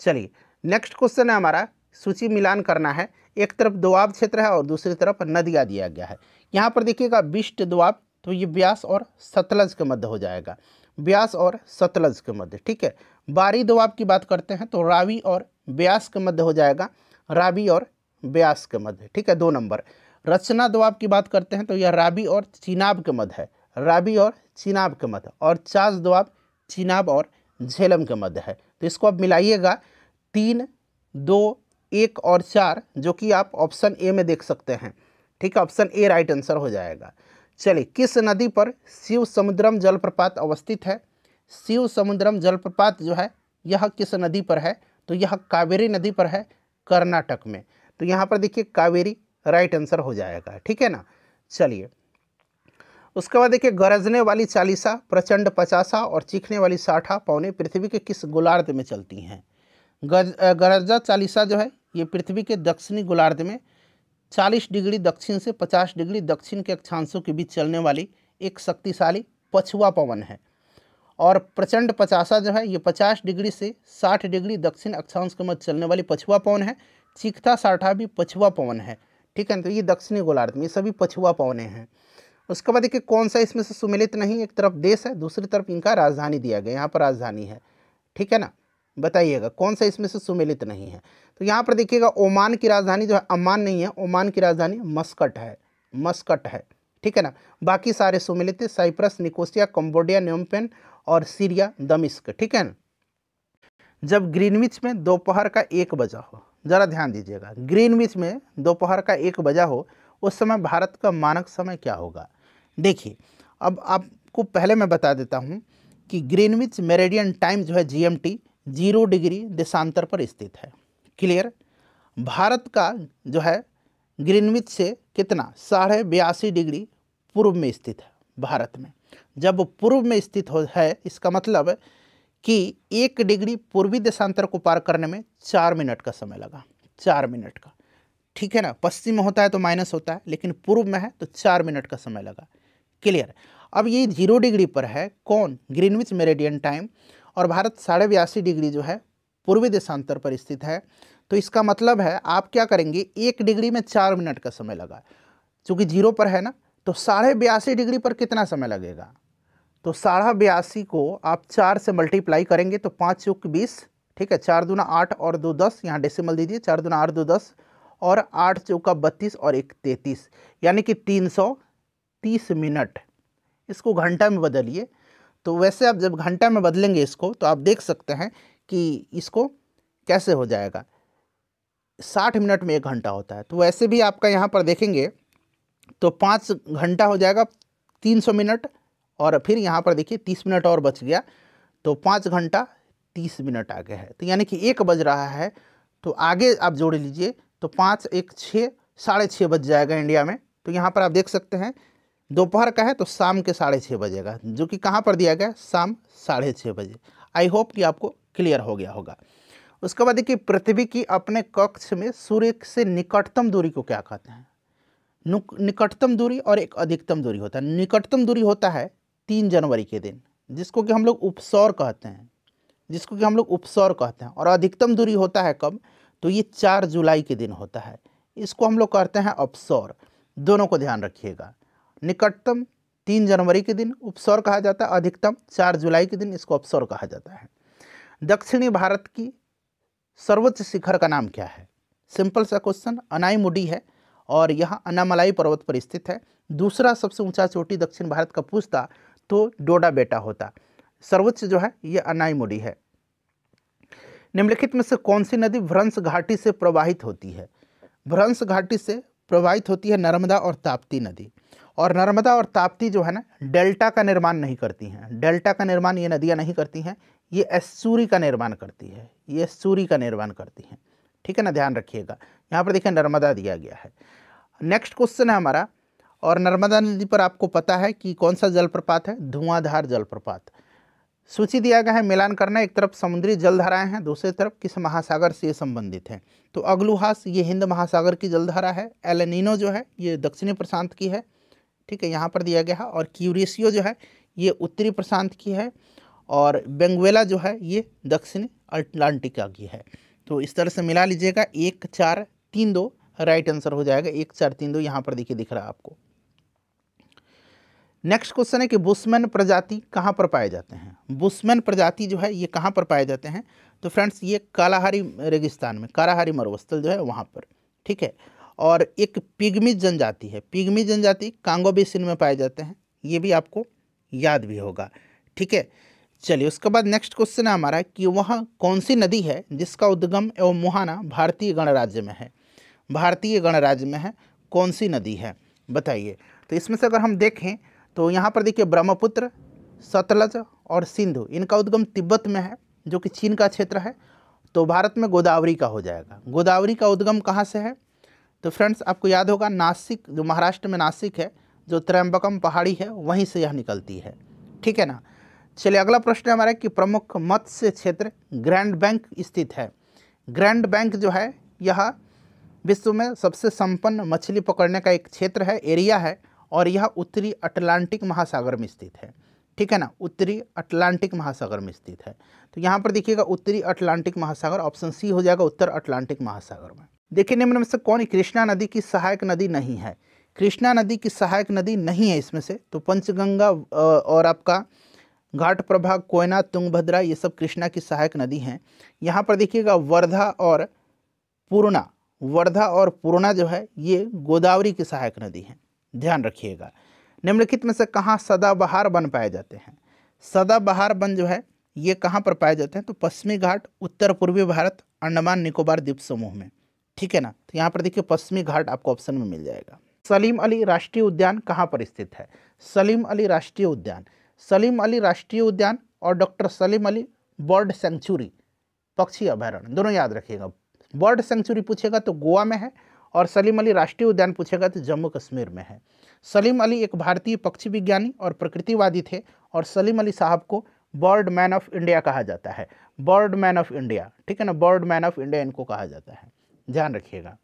चलिए नेक्स्ट क्वेश्चन है हमारा सूची मिलान करना है एक तरफ दुआब क्षेत्र है और दूसरी तरफ नदियाँ दिया गया है यहाँ पर देखिएगा बिष्ट दुआब तो ये ब्यास और सतलज के मध्य हो जाएगा ब्यास और सतलज के मध्य ठीक है बारी दुआब की बात करते हैं तो रावी और ब्यास के मध्य हो जाएगा रावी और ब्यास के मध्य ठीक है दो नंबर रचना दुआब की बात करते हैं तो यह रावी और चिनाब के मध्य है राबी और चिनाब के मध्य और चास दुआब चिनाब और झेलम के मध्य है तो इसको आप मिलाइएगा तीन दो एक और चार जो कि आप ऑप्शन ए में देख सकते हैं ठीक है ऑप्शन ए राइट आंसर हो जाएगा चलिए किस नदी पर शिव समुद्रम जलप्रपात अवस्थित है शिव समुद्रम जलप्रपात जो है यह किस नदी पर है तो यह कावेरी नदी पर है कर्नाटक में तो यहाँ पर देखिए कावेरी राइट आंसर हो जाएगा ठीक है ना चलिए उसके बाद देखिए गरजने वाली चालीसा प्रचंड पचासा और चीखने वाली साठा पौने पृथ्वी के किस गोलार्ध में चलती हैं गरज गरजा चालीसा जो है ये पृथ्वी के दक्षिणी गोलार्ध में 40 डिग्री दक्षिण से 50 डिग्री दक्षिण के अक्षांशों के बीच चलने वाली एक शक्तिशाली पछुआ पवन है और प्रचंड पचासा जो है ये 50 डिग्री से 60 डिग्री दक्षिण अक्षांश के मध्य चलने वाली पछुआ पवन है चीखता साठा भी पछुआ पवन है ठीक है तो ये दक्षिणी गोलार्ध में ये सभी पछुआ पवने हैं उसके बाद देखिए कौन सा इसमें से सुमिलित नहीं एक तरफ देश है दूसरी तरफ इनका राजधानी दिया गया यहाँ पर राजधानी है ठीक है ना बताइएगा कौन सा इसमें से सुमिलित नहीं है तो यहाँ पर देखिएगा ओमान की राजधानी जो है अमान नहीं है ओमान की राजधानी मस्कट है मस्कट है ठीक है ना बाकी सारे सुमिलित साइप्रस निकोसिया कम्बोडिया न्योमपेन और सीरिया दमिश्क ठीक है ना जब ग्रीनविच में दोपहर का एक बजा हो ज़रा ध्यान दीजिएगा ग्रीनविच में दोपहर का एक बजा हो उस समय भारत का मानक समय क्या होगा देखिए अब आपको पहले मैं बता देता हूँ कि ग्रीनविच मेरेडियन टाइम जो है जीएमटी जीरो डिग्री देशांतर पर स्थित है क्लियर भारत का जो है ग्रीनविच से कितना साढ़े बयासी डिग्री पूर्व में स्थित है भारत में जब पूर्व में स्थित हो है इसका मतलब कि एक डिग्री पूर्वी देशांतर को पार करने में चार मिनट का समय लगा चार मिनट का ठीक है ना पश्चिम में होता है तो माइनस होता है लेकिन पूर्व में है तो चार मिनट का समय लगा क्लियर अब ये जीरो डिग्री पर है कौन ग्रीनविच मेरेडियन टाइम और भारत साढ़े बयासी डिग्री जो है पूर्वी देशांतर पर स्थित है तो इसका मतलब है आप क्या करेंगे एक डिग्री में चार मिनट का समय लगा चूँकि जीरो पर है ना तो साढ़े बयासी डिग्री पर कितना समय लगेगा तो साढ़ा बयासी को आप चार से मल्टीप्लाई करेंगे तो पाँच चौक बीस ठीक है चार दूना आठ और दो दस यहाँ डेसिमल दीजिए चार दूना आठ दो दस और आठ चौका बत्तीस और एक तैंतीस यानी कि तीन सौ तीस मिनट इसको घंटा में बदलिए तो वैसे आप जब घंटा में बदलेंगे इसको तो आप देख सकते हैं कि इसको कैसे हो जाएगा साठ मिनट में एक घंटा होता है तो वैसे भी आपका यहाँ पर देखेंगे तो पाँच घंटा हो जाएगा तीन सौ मिनट और फिर यहाँ पर देखिए तीस मिनट और बच गया तो पाँच घंटा तीस मिनट आगे है तो यानी कि एक बज रहा है तो आगे आप जोड़ लीजिए तो पाँच एक छः साढ़े छः बज जाएगा इंडिया में तो यहाँ पर आप देख सकते हैं दोपहर का है तो शाम के साढ़े छः बजे का जो कि कहाँ पर दिया गया शाम साढ़े छः बजे आई होप कि आपको क्लियर हो गया होगा उसके बाद देखिए पृथ्वी की अपने कक्ष में सूर्य से निकटतम दूरी को क्या कहते हैं निकटतम दूरी और एक अधिकतम दूरी होता है निकटतम दूरी होता है तीन जनवरी के दिन जिसको कि हम लोग उपसौर कहते हैं जिसको कि हम लोग उपसौर कहते हैं और अधिकतम दूरी होता है कब तो ये चार जुलाई के दिन होता है इसको हम लोग कहते हैं अपसौर दोनों को ध्यान रखिएगा निकटतम तीन जनवरी के दिन उपसौर कहा जाता है अधिकतम चार जुलाई के दिन इसको अपसौर कहा जाता है दक्षिणी भारत की सर्वोच्च शिखर का नाम क्या है सिंपल सा क्वेश्चन अनाईमुडी है और यह अनामलाई पर्वत पर स्थित है दूसरा सबसे ऊंचा चोटी दक्षिण भारत का पूछता तो डोडा बेटा होता सर्वोच्च जो है अनाई अनाईमुडी है निम्नलिखित में से कौन सी नदी भ्रंश घाटी से प्रवाहित होती है भ्रंश घाटी से प्रवाहित होती है नर्मदा और ताप्ती नदी और नर्मदा और ताप्ती जो है ना डेल्टा का निर्माण नहीं करती हैं डेल्टा का निर्माण ये नदियाँ नहीं करती हैं ये एसूरी का निर्माण करती है ये सूरी का निर्माण करती हैं ठीक है ना ध्यान रखिएगा यहाँ पर देखिए नर्मदा दिया गया है नेक्स्ट क्वेश्चन है हमारा और नर्मदा नदी पर आपको पता है कि कौन सा जलप्रपात है धुआंधार जलप्रपात सूची दिया गया है मिलान करना एक तरफ समुद्री जलधाराएं हैं दूसरी तरफ किस महासागर से ये संबंधित हैं तो अगलुहास ये हिंद महासागर की जलधारा है एलेनिनो जो है ये दक्षिणी प्रशांत की है ठीक है यहाँ पर दिया गया है और क्यूरेशियो जो है ये उत्तरी प्रशांत की है और बेंगवेला जो है ये दक्षिण अटलांटिका की है तो इस तरह से मिला लीजिएगा एक चार तीन दो राइट आंसर हो जाएगा एक चार तीन दो यहाँ पर देखिए दिख रहा है आपको नेक्स्ट क्वेश्चन है कि बुस्मैन प्रजाति कहाँ पर पाए जाते हैं बुशमैन प्रजाति जो है ये कहाँ पर पाए जाते हैं तो फ्रेंड्स ये कालाहारी रेगिस्तान में कालाहारी मरुस्थल जो है वहाँ पर ठीक है और एक पिग्मी जनजाति है पिग्मी जनजाति कांगो बेसिन में पाए जाते हैं ये भी आपको याद भी होगा ठीक है चलिए उसके बाद नेक्स्ट क्वेश्चन है हमारा कि वह कौन सी नदी है जिसका उद्गम एवं मुहाना भारतीय गणराज्य में है भारतीय गणराज्य में है कौन सी नदी है बताइए तो इसमें से अगर हम देखें तो यहाँ पर देखिए ब्रह्मपुत्र सतलज और सिंधु इनका उद्गम तिब्बत में है जो कि चीन का क्षेत्र है तो भारत में गोदावरी का हो जाएगा गोदावरी का उद्गम कहाँ से है तो फ्रेंड्स आपको याद होगा नासिक जो महाराष्ट्र में नासिक है जो त्रम्बकम पहाड़ी है वहीं से यह निकलती है ठीक है ना चलिए अगला प्रश्न हमारा कि प्रमुख मत्स्य क्षेत्र ग्रैंड बैंक स्थित है ग्रैंड बैंक जो है यह विश्व में सबसे संपन्न मछली पकड़ने का एक क्षेत्र है एरिया है और यह उत्तरी अटलांटिक महासागर में स्थित है ठीक है ना उत्तरी अटलांटिक महासागर में स्थित है तो यहाँ पर देखिएगा उत्तरी अटलांटिक महासागर ऑप्शन सी हो जाएगा उत्तर अटलांटिक महासागर में देखिए निम्न में से कौन कृष्णा नदी की सहायक नदी नहीं है कृष्णा नदी की सहायक नदी नहीं है इसमें से तो पंचगंगा और आपका घाट प्रभा कोयना तुंगभद्रा ये सब कृष्णा की सहायक नदी हैं यहाँ पर देखिएगा वर्धा और पूर्णा वर्धा और पूर्णा जो है ये गोदावरी की सहायक नदी हैं ध्यान रखिएगा निम्नलिखित में से कहाँ सदाबहार वन पाए जाते हैं सदाबहार वन जो है ये कहाँ पर पाए जाते हैं तो पश्चिमी घाट उत्तर पूर्वी भारत अंडमान निकोबार द्वीप समूह में ठीक है ना तो यहाँ पर देखिए पश्चिमी घाट आपको ऑप्शन में मिल जाएगा सलीम अली राष्ट्रीय उद्यान कहाँ पर स्थित है सलीम अली राष्ट्रीय उद्यान सलीम अली राष्ट्रीय उद्यान और doctor Salim Ali bird sanctuary पक्षी अभ्यारण्य दोनों याद रखिएगा बर्ड सेंचुरी पूछेगा तो गोवा में है और सलीम अली राष्ट्रीय उद्यान पूछेगा तो जम्मू कश्मीर में है सलीम अली एक भारतीय पक्षी विज्ञानी और प्रकृतिवादी थे और सलीम अली साहब को बर्ड मैन ऑफ इंडिया कहा जाता है बर्ड मैन ऑफ इंडिया ठीक है ना बर्ड मैन ऑफ इंडिया इनको कहा जाता है ध्यान रखिएगा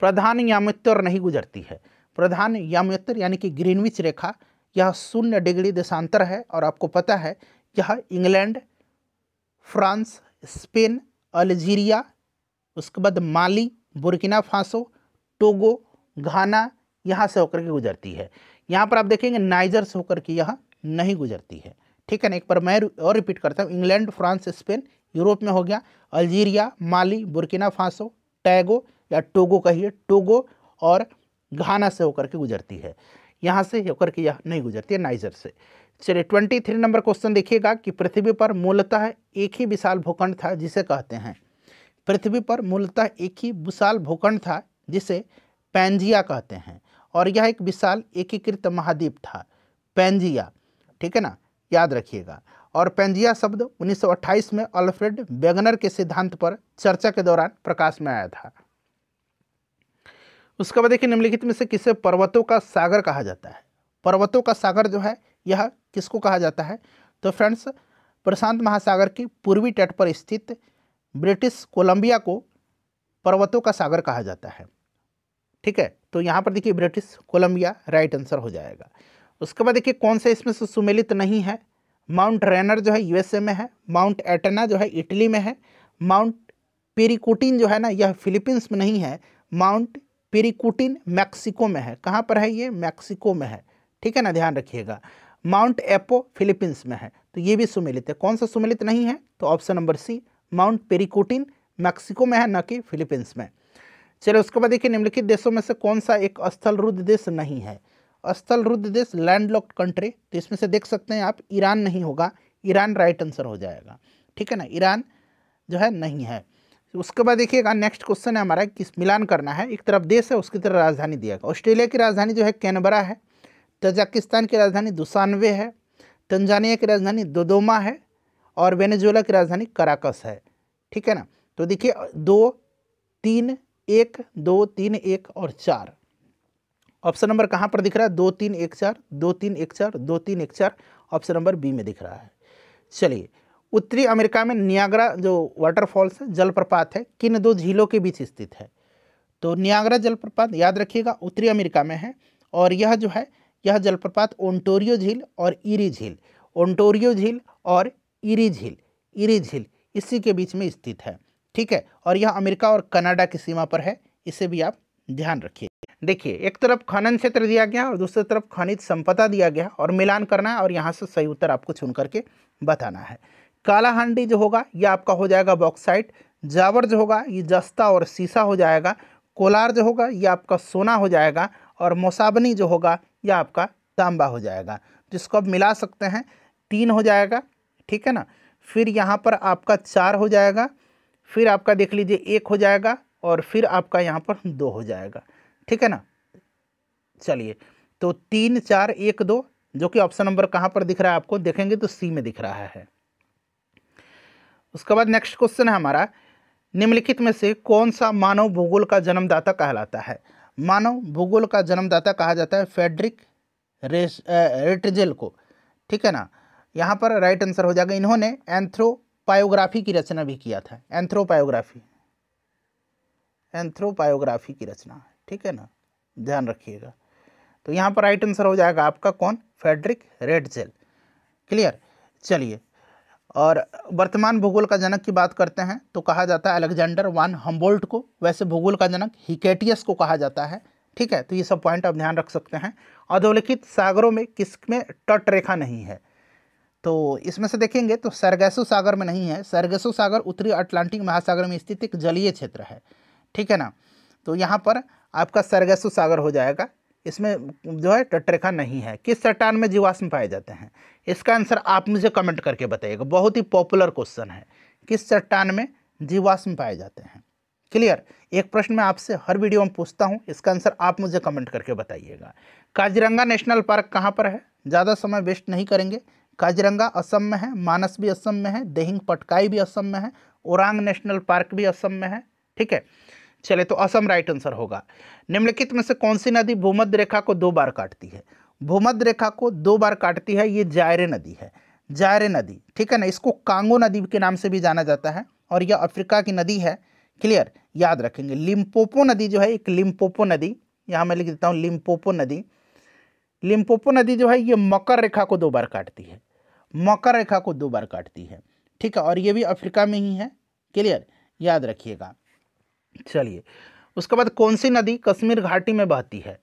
प्रधान याम्योत्तर नहीं गुजरती है प्रधान याम्योत्तर यानी कि ग्रीनविच रेखा यह शून्य डिग्री देशांतर है और आपको पता है यह इंग्लैंड फ्रांस स्पेन अल्जीरिया उसके बाद माली बुर्किना फांसो टोगो घाना यहाँ से होकर के गुजरती है यहाँ पर आप देखेंगे नाइजर से होकर के यह नहीं गुजरती है ठीक है ना एक बार मैं और रिपीट करता हूँ इंग्लैंड फ्रांस स्पेन यूरोप में हो गया अल्जीरिया माली बुर्किना फांसो टैगो या टोगो कहिए टोगो और घाना से होकर के गुजरती है यहाँ से होकर के यह नहीं गुजरती है नाइजर से चलिए ट्वेंटी थ्री नंबर क्वेश्चन देखिएगा कि पृथ्वी पर मूलतः एक ही विशाल भूखंड था जिसे कहते हैं पृथ्वी पर मूलतः एक ही विशाल भूखंड था जिसे पैंजिया कहते हैं और यह एक विशाल एकीकृत महाद्वीप था पैंजिया ठीक है ना याद रखिएगा और पेंजिया शब्द 1928 में अल्फ्रेड बेगनर के सिद्धांत पर चर्चा के दौरान प्रकाश में आया था उसके बाद देखिए निम्नलिखित में से किसे पर्वतों का सागर कहा जाता है पर्वतों का सागर जो है यह किसको कहा जाता है तो फ्रेंड्स प्रशांत महासागर की पूर्वी तट पर स्थित ब्रिटिश कोलंबिया को पर्वतों का सागर कहा जाता है ठीक है तो यहाँ पर देखिए ब्रिटिश कोलंबिया राइट आंसर हो जाएगा उसके बाद देखिए कौन सा इसमें से सुमेलित नहीं है माउंट रेनर जो है यूएसए में है माउंट एटना जो है इटली में है माउंट पेरिकुटिन जो है ना यह फिलीपींस में नहीं है माउंट पेरिकुटिन मैक्सिको में है कहाँ पर है ये मैक्सिको में है ठीक है ना ध्यान रखिएगा माउंट एपो फिलीपींस में है तो ये भी सुमिलित है कौन सा सुमिलित नहीं है तो option number C mount Paricutin Mexico में है न कि फिलीपींस में चलो उसके बाद देखिए निम्नलिखित देशों में से कौन सा एक स्थल रुद्र देश नहीं है स्थल रुद्ध देश लैंडलॉक्ड कंट्री तो इसमें से देख सकते हैं आप ईरान नहीं होगा ईरान राइट आंसर हो जाएगा ठीक है ना ईरान जो है नहीं है उसके बाद देखिएगा नेक्स्ट क्वेश्चन है हमारा किस मिलान करना है एक तरफ देश है उसकी तरफ राजधानी दिया गया ऑस्ट्रेलिया की राजधानी जो है कैनबरा है तजाकिस्तान की राजधानी दुसानवे है तंजानिया की राजधानी दोदोमा है और वेनेजुएला की राजधानी कराकस है ठीक है ना तो देखिए दो तीन एक दो तीन एक और चार ऑप्शन नंबर कहाँ पर दिख रहा है दो तीन एक चार दो तीन एक चार दो तीन एक चार ऑप्शन नंबर बी में दिख रहा है चलिए उत्तरी अमेरिका में नियाग्रा जो वाटरफॉल्स है जलप्रपात है किन दो झीलों के बीच स्थित है तो नियाग्रा जलप्रपात याद रखिएगा उत्तरी अमेरिका में है और यह जो है यह जलप्रपात ओंटोरियो झील और इरी झील ओंटोरियो झील और इरी झील इरी झील इसी के बीच में स्थित है ठीक है और यह अमेरिका और कनाडा की सीमा पर है इसे भी आप ध्यान रखिए देखिए एक तरफ खनन क्षेत्र दिया गया और दूसरी तरफ खनिज संपदा दिया गया और मिलान करना है और यहाँ से सही उत्तर आपको चुन करके बताना है कालाहांडी जो होगा ये आपका हो जाएगा बॉक्साइट जावर जो होगा ये जस्ता और सीसा हो जाएगा कोलार जो होगा ये आपका सोना हो जाएगा और मोसाबनी जो होगा यह आपका तांबा हो जाएगा जिसको आप मिला सकते हैं तीन हो जाएगा ठीक है ना फिर यहाँ पर आपका चार हो जाएगा फिर आपका देख लीजिए एक हो जाएगा और फिर आपका यहाँ पर दो हो जाएगा ठीक है ना चलिए तो तीन चार एक दो जो कि ऑप्शन नंबर कहां पर दिख रहा है आपको देखेंगे तो सी में दिख रहा है उसके बाद नेक्स्ट क्वेश्चन है हमारा निम्नलिखित में से कौन सा मानव भूगोल का जन्मदाता कहलाता है मानव भूगोल का जन्मदाता कहा जाता है फेडरिक रेटजेल को ठीक है ना यहाँ पर राइट आंसर हो जाएगा इन्होंने एंथ्रोपायोग्राफी की रचना भी किया था एंथ्रोपायोग्राफी एंथ्रोपायोग्राफी की रचना ठीक है ना ध्यान रखिएगा तो यहाँ पर राइट आंसर हो जाएगा आपका कौन फेडरिक रेडजेल क्लियर चलिए और वर्तमान भूगोल का जनक की बात करते हैं तो कहा जाता है अलेक्जेंडर वन हम्बोल्ट को वैसे भूगोल का जनक हिकेटियस को कहा जाता है ठीक है तो ये सब पॉइंट आप ध्यान रख सकते हैं अधोलिखित सागरों में किस में तट रेखा नहीं है तो इसमें से देखेंगे तो सरगैसो सागर में नहीं है सरगैसो सागर उत्तरी अटलांटिक महासागर में स्थित एक जलीय क्षेत्र है ठीक है ना तो यहाँ पर आपका सरगसु सागर हो जाएगा इसमें जो है टटरेखा नहीं है किस चट्टान में जीवाश्म पाए जाते हैं इसका आंसर आप मुझे कमेंट करके बताइएगा बहुत ही पॉपुलर क्वेश्चन है किस चट्टान में जीवाश्म पाए जाते हैं क्लियर एक प्रश्न मैं आपसे हर वीडियो में पूछता हूँ इसका आंसर आप मुझे कमेंट करके बताइएगा काजिरंगा नेशनल पार्क कहाँ पर है ज़्यादा समय वेस्ट नहीं करेंगे काजिरंगा असम में है मानस भी असम में है देहिंग पटकाई भी असम में है ओरांग नेशनल पार्क भी असम में है ठीक है चले तो असम राइट आंसर होगा निम्नलिखित में से कौन सी नदी भूमध्य रेखा को दो बार काटती है भूमध्य रेखा को दो बार काटती है ये जायरे नदी है जायरे नदी ठीक है ना इसको कांगो नदी के नाम से भी जाना जाता है और यह अफ्रीका की नदी है क्लियर याद रखेंगे लिम्पोपो नदी जो है एक लिम्पोपो नदी यहाँ मैं लिख देता हूँ लिम्पोपो नदी लिम्पोपो नदी जो है ये मकर रेखा को दो बार काटती है मकर रेखा को दो बार काटती है ठीक है और ये भी अफ्रीका में ही है क्लियर याद रखिएगा चलिए उसके बाद कौन सी नदी कश्मीर घाटी में बहती है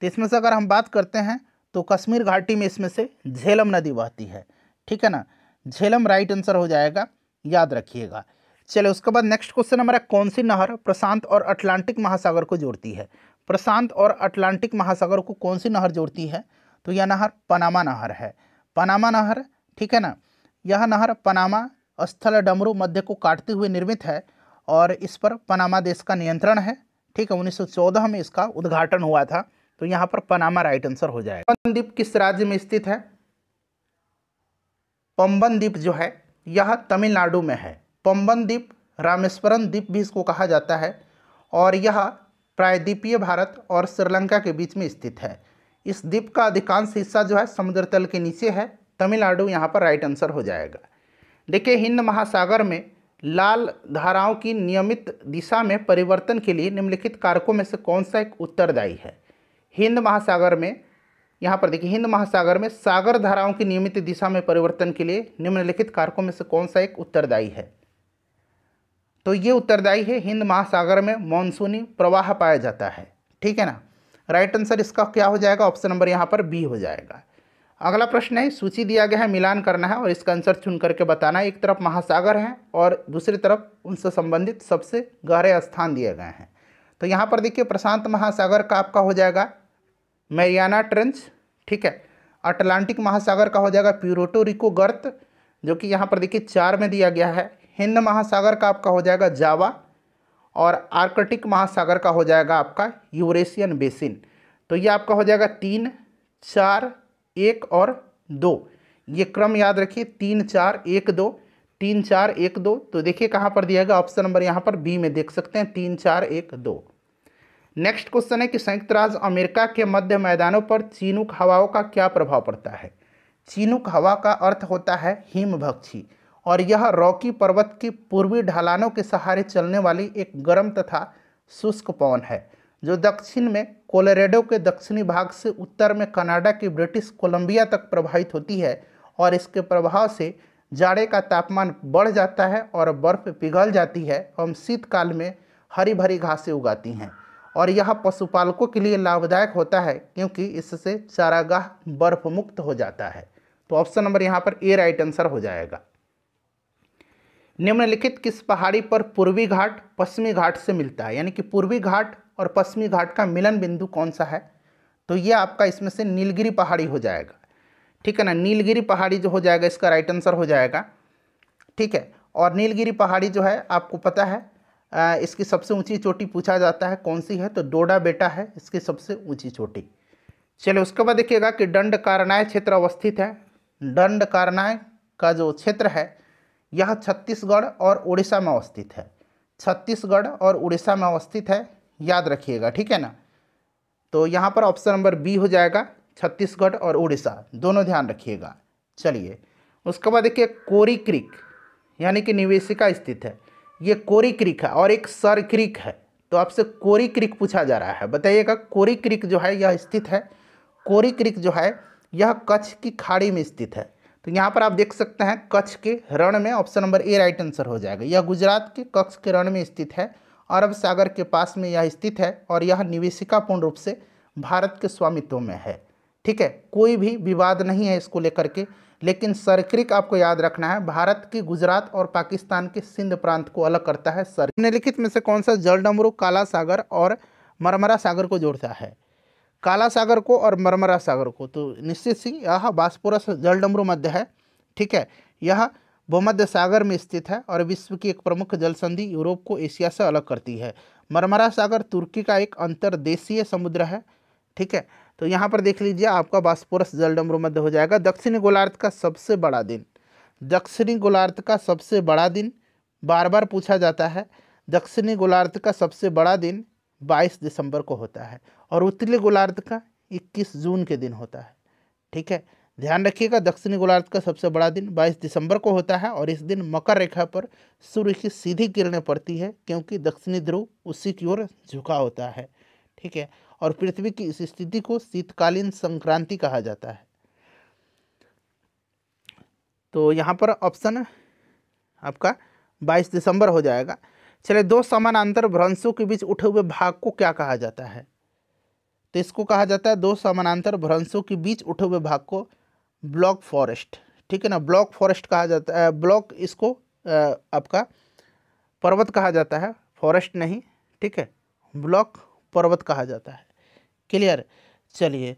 तो इसमें से अगर हम बात करते हैं तो कश्मीर घाटी में इसमें से झेलम नदी बहती है ठीक है ना झेलम राइट आंसर हो जाएगा याद रखिएगा चलिए उसके बाद नेक्स्ट क्वेश्चन हमारा कौन सी नहर प्रशांत और अटलांटिक महासागर को जोड़ती है प्रशांत और अटलांटिक महासागर को कौन सी नहर जोड़ती है तो यह नहर पनामा नहर है पनामा नहर ठीक है ना यह नहर पनामा स्थल डमरू मध्य को काटते हुए निर्मित है और इस पर पनामा देश का नियंत्रण है ठीक है 1914 में इसका उद्घाटन हुआ था तो यहाँ पर पनामा राइट आंसर हो जाएगा पवन द्वीप किस राज्य में स्थित है पम्बन द्वीप जो है यह तमिलनाडु में है पम्बन द्वीप रामेश्वरम द्वीप भी इसको कहा जाता है और यह प्रायद्वीपीय भारत और श्रीलंका के बीच में स्थित है इस द्वीप का अधिकांश हिस्सा जो है समुद्र तल के नीचे है तमिलनाडु यहाँ पर राइट आंसर हो जाएगा देखिए हिंद महासागर में लाल धाराओं की नियमित दिशा में परिवर्तन के लिए निम्नलिखित कारकों में से कौन सा एक उत्तरदायी है हिंद महासागर में यहाँ पर देखिए हिंद महासागर में सागर धाराओं की नियमित दिशा में परिवर्तन के लिए निम्नलिखित कारकों में से कौन सा एक उत्तरदायी है तो ये उत्तरदायी है हिंद महासागर में मानसूनी प्रवाह पाया जाता है ठीक है ना राइट आंसर इसका क्या हो जाएगा ऑप्शन नंबर यहाँ पर बी हो जाएगा अगला प्रश्न है सूची दिया गया है मिलान करना है और इसका आंसर चुन करके बताना है एक तरफ महासागर हैं और दूसरी तरफ उनसे संबंधित सबसे गहरे स्थान दिए गए हैं तो यहाँ पर देखिए प्रशांत महासागर का आपका हो जाएगा मैरियाना ट्रेंच ठीक है अटलांटिक महासागर का हो जाएगा प्यूरोटो रिको गर्त जो कि यहाँ पर देखिए चार में दिया गया है हिंद महासागर का आपका हो जाएगा जावा और आर्कटिक महासागर का हो जाएगा आपका यूरेशियन बेसिन तो ये आपका हो जाएगा तीन चार एक और दो ये क्रम याद रखिए तीन चार एक दो तीन चार एक दो तो देखिए कहाँ पर दिया गया ऑप्शन नंबर यहाँ पर बी में देख सकते हैं तीन चार एक दो नेक्स्ट क्वेश्चन है कि संयुक्त राज्य अमेरिका के मध्य मैदानों पर चीनुक हवाओं का क्या प्रभाव पड़ता है चीनुक हवा का अर्थ होता है हिमभक्षी और यह रॉकी पर्वत की पूर्वी ढलानों के सहारे चलने वाली एक गर्म तथा शुष्क पवन है जो दक्षिण में कोलोरेडो के दक्षिणी भाग से उत्तर में कनाडा की ब्रिटिश कोलंबिया तक प्रभावित होती है और इसके प्रभाव से जाड़े का तापमान बढ़ जाता है और बर्फ़ पिघल जाती है एवं शीतकाल में हरी भरी घासें उगाती हैं और यह पशुपालकों के लिए लाभदायक होता है क्योंकि इससे चारागाह बर्फ मुक्त हो जाता है तो ऑप्शन नंबर यहाँ पर ए राइट आंसर हो जाएगा निम्नलिखित किस पहाड़ी पर पूर्वी घाट पश्चिमी घाट से मिलता है यानी कि पूर्वी घाट और पश्चिमी घाट का मिलन बिंदु कौन सा है तो ये आपका इसमें से नीलगिरी पहाड़ी हो जाएगा ठीक है ना नीलगिरी पहाड़ी जो हो जाएगा इसका राइट आंसर हो जाएगा ठीक है और नीलगिरी पहाड़ी जो है आपको पता है आ, इसकी सबसे ऊंची चोटी पूछा जाता है कौन सी है तो डोडा बेटा है इसकी सबसे ऊंची चोटी चलो उसके बाद देखिएगा कि दंड कारनाय क्षेत्र अवस्थित है दंड कारनाय का जो क्षेत्र है यह छत्तीसगढ़ और उड़ीसा में अवस्थित है छत्तीसगढ़ और उड़ीसा में अवस्थित है याद रखिएगा ठीक है ना तो यहाँ पर ऑप्शन नंबर बी हो जाएगा छत्तीसगढ़ और उड़ीसा दोनों ध्यान रखिएगा चलिए उसके बाद देखिए कोरी क्रिक यानी कि निवेशिका स्थित है ये कोरी क्रिक है और एक सर क्रिक है तो आपसे कोरी क्रिक पूछा जा रहा है बताइएगा कोरी क्रिक जो है यह स्थित है कोरी क्रिक जो है यह कच्छ की खाड़ी में स्थित है तो यहाँ पर आप देख सकते हैं कच्छ के रण में option number A right answer हो जाएगा यह गुजरात के कच्छ के रण में स्थित है अरब सागर के पास में यह स्थित है और यह निवेशिका पूर्ण रूप से भारत के स्वामित्व में है ठीक है कोई भी विवाद नहीं है इसको लेकर के लेकिन सरक्रिक आपको याद रखना है भारत की गुजरात और पाकिस्तान के सिंध प्रांत को अलग करता है सर निम्नलिखित में से कौन सा जल डमरू काला सागर और मरमरा सागर को जोड़ता है काला सागर को और मरमरा सागर को तो निश्चित सी यह बासपुरस जल डमरू मध्य है ठीक है यह भूमध्य सागर में स्थित है और विश्व की एक प्रमुख जलसंधि यूरोप को एशिया से अलग करती है मरमरा सागर तुर्की का एक अंतर्देशीय समुद्र है ठीक है तो यहाँ पर देख लीजिए आपका बास्पोरस जलडम मध्य हो जाएगा दक्षिणी गोलार्ध का सबसे बड़ा दिन दक्षिणी गोलार्ध का सबसे बड़ा दिन बार बार पूछा जाता है दक्षिणी गोलार्ध का सबसे बड़ा दिन 22 दिसंबर को होता है और उत्तरी गोलार्ध का 21 जून के दिन होता है ठीक है ध्यान रखिएगा दक्षिणी गोलार्ध का सबसे बड़ा दिन 22 दिसंबर को होता है और इस दिन मकर रेखा पर सूर्य की सीधी किरणें पड़ती है क्योंकि दक्षिणी ध्रुव उसी की ओर झुका होता है ठीक है और पृथ्वी की इस स्थिति को शीतकालीन संक्रांति कहा जाता है तो यहाँ पर ऑप्शन आपका 22 दिसंबर हो जाएगा चले दो समानांतर भ्रंशों के बीच उठे हुए भाग को क्या कहा जाता है तो इसको कहा जाता है दो समानांतर भ्रंशों के बीच उठे हुए भाग को ब्लॉक फॉरेस्ट ठीक है ना ब्लॉक फॉरेस्ट कहा जाता है ब्लॉक इसको आपका पर्वत कहा जाता है फॉरेस्ट नहीं ठीक है ब्लॉक पर्वत कहा जाता है क्लियर चलिए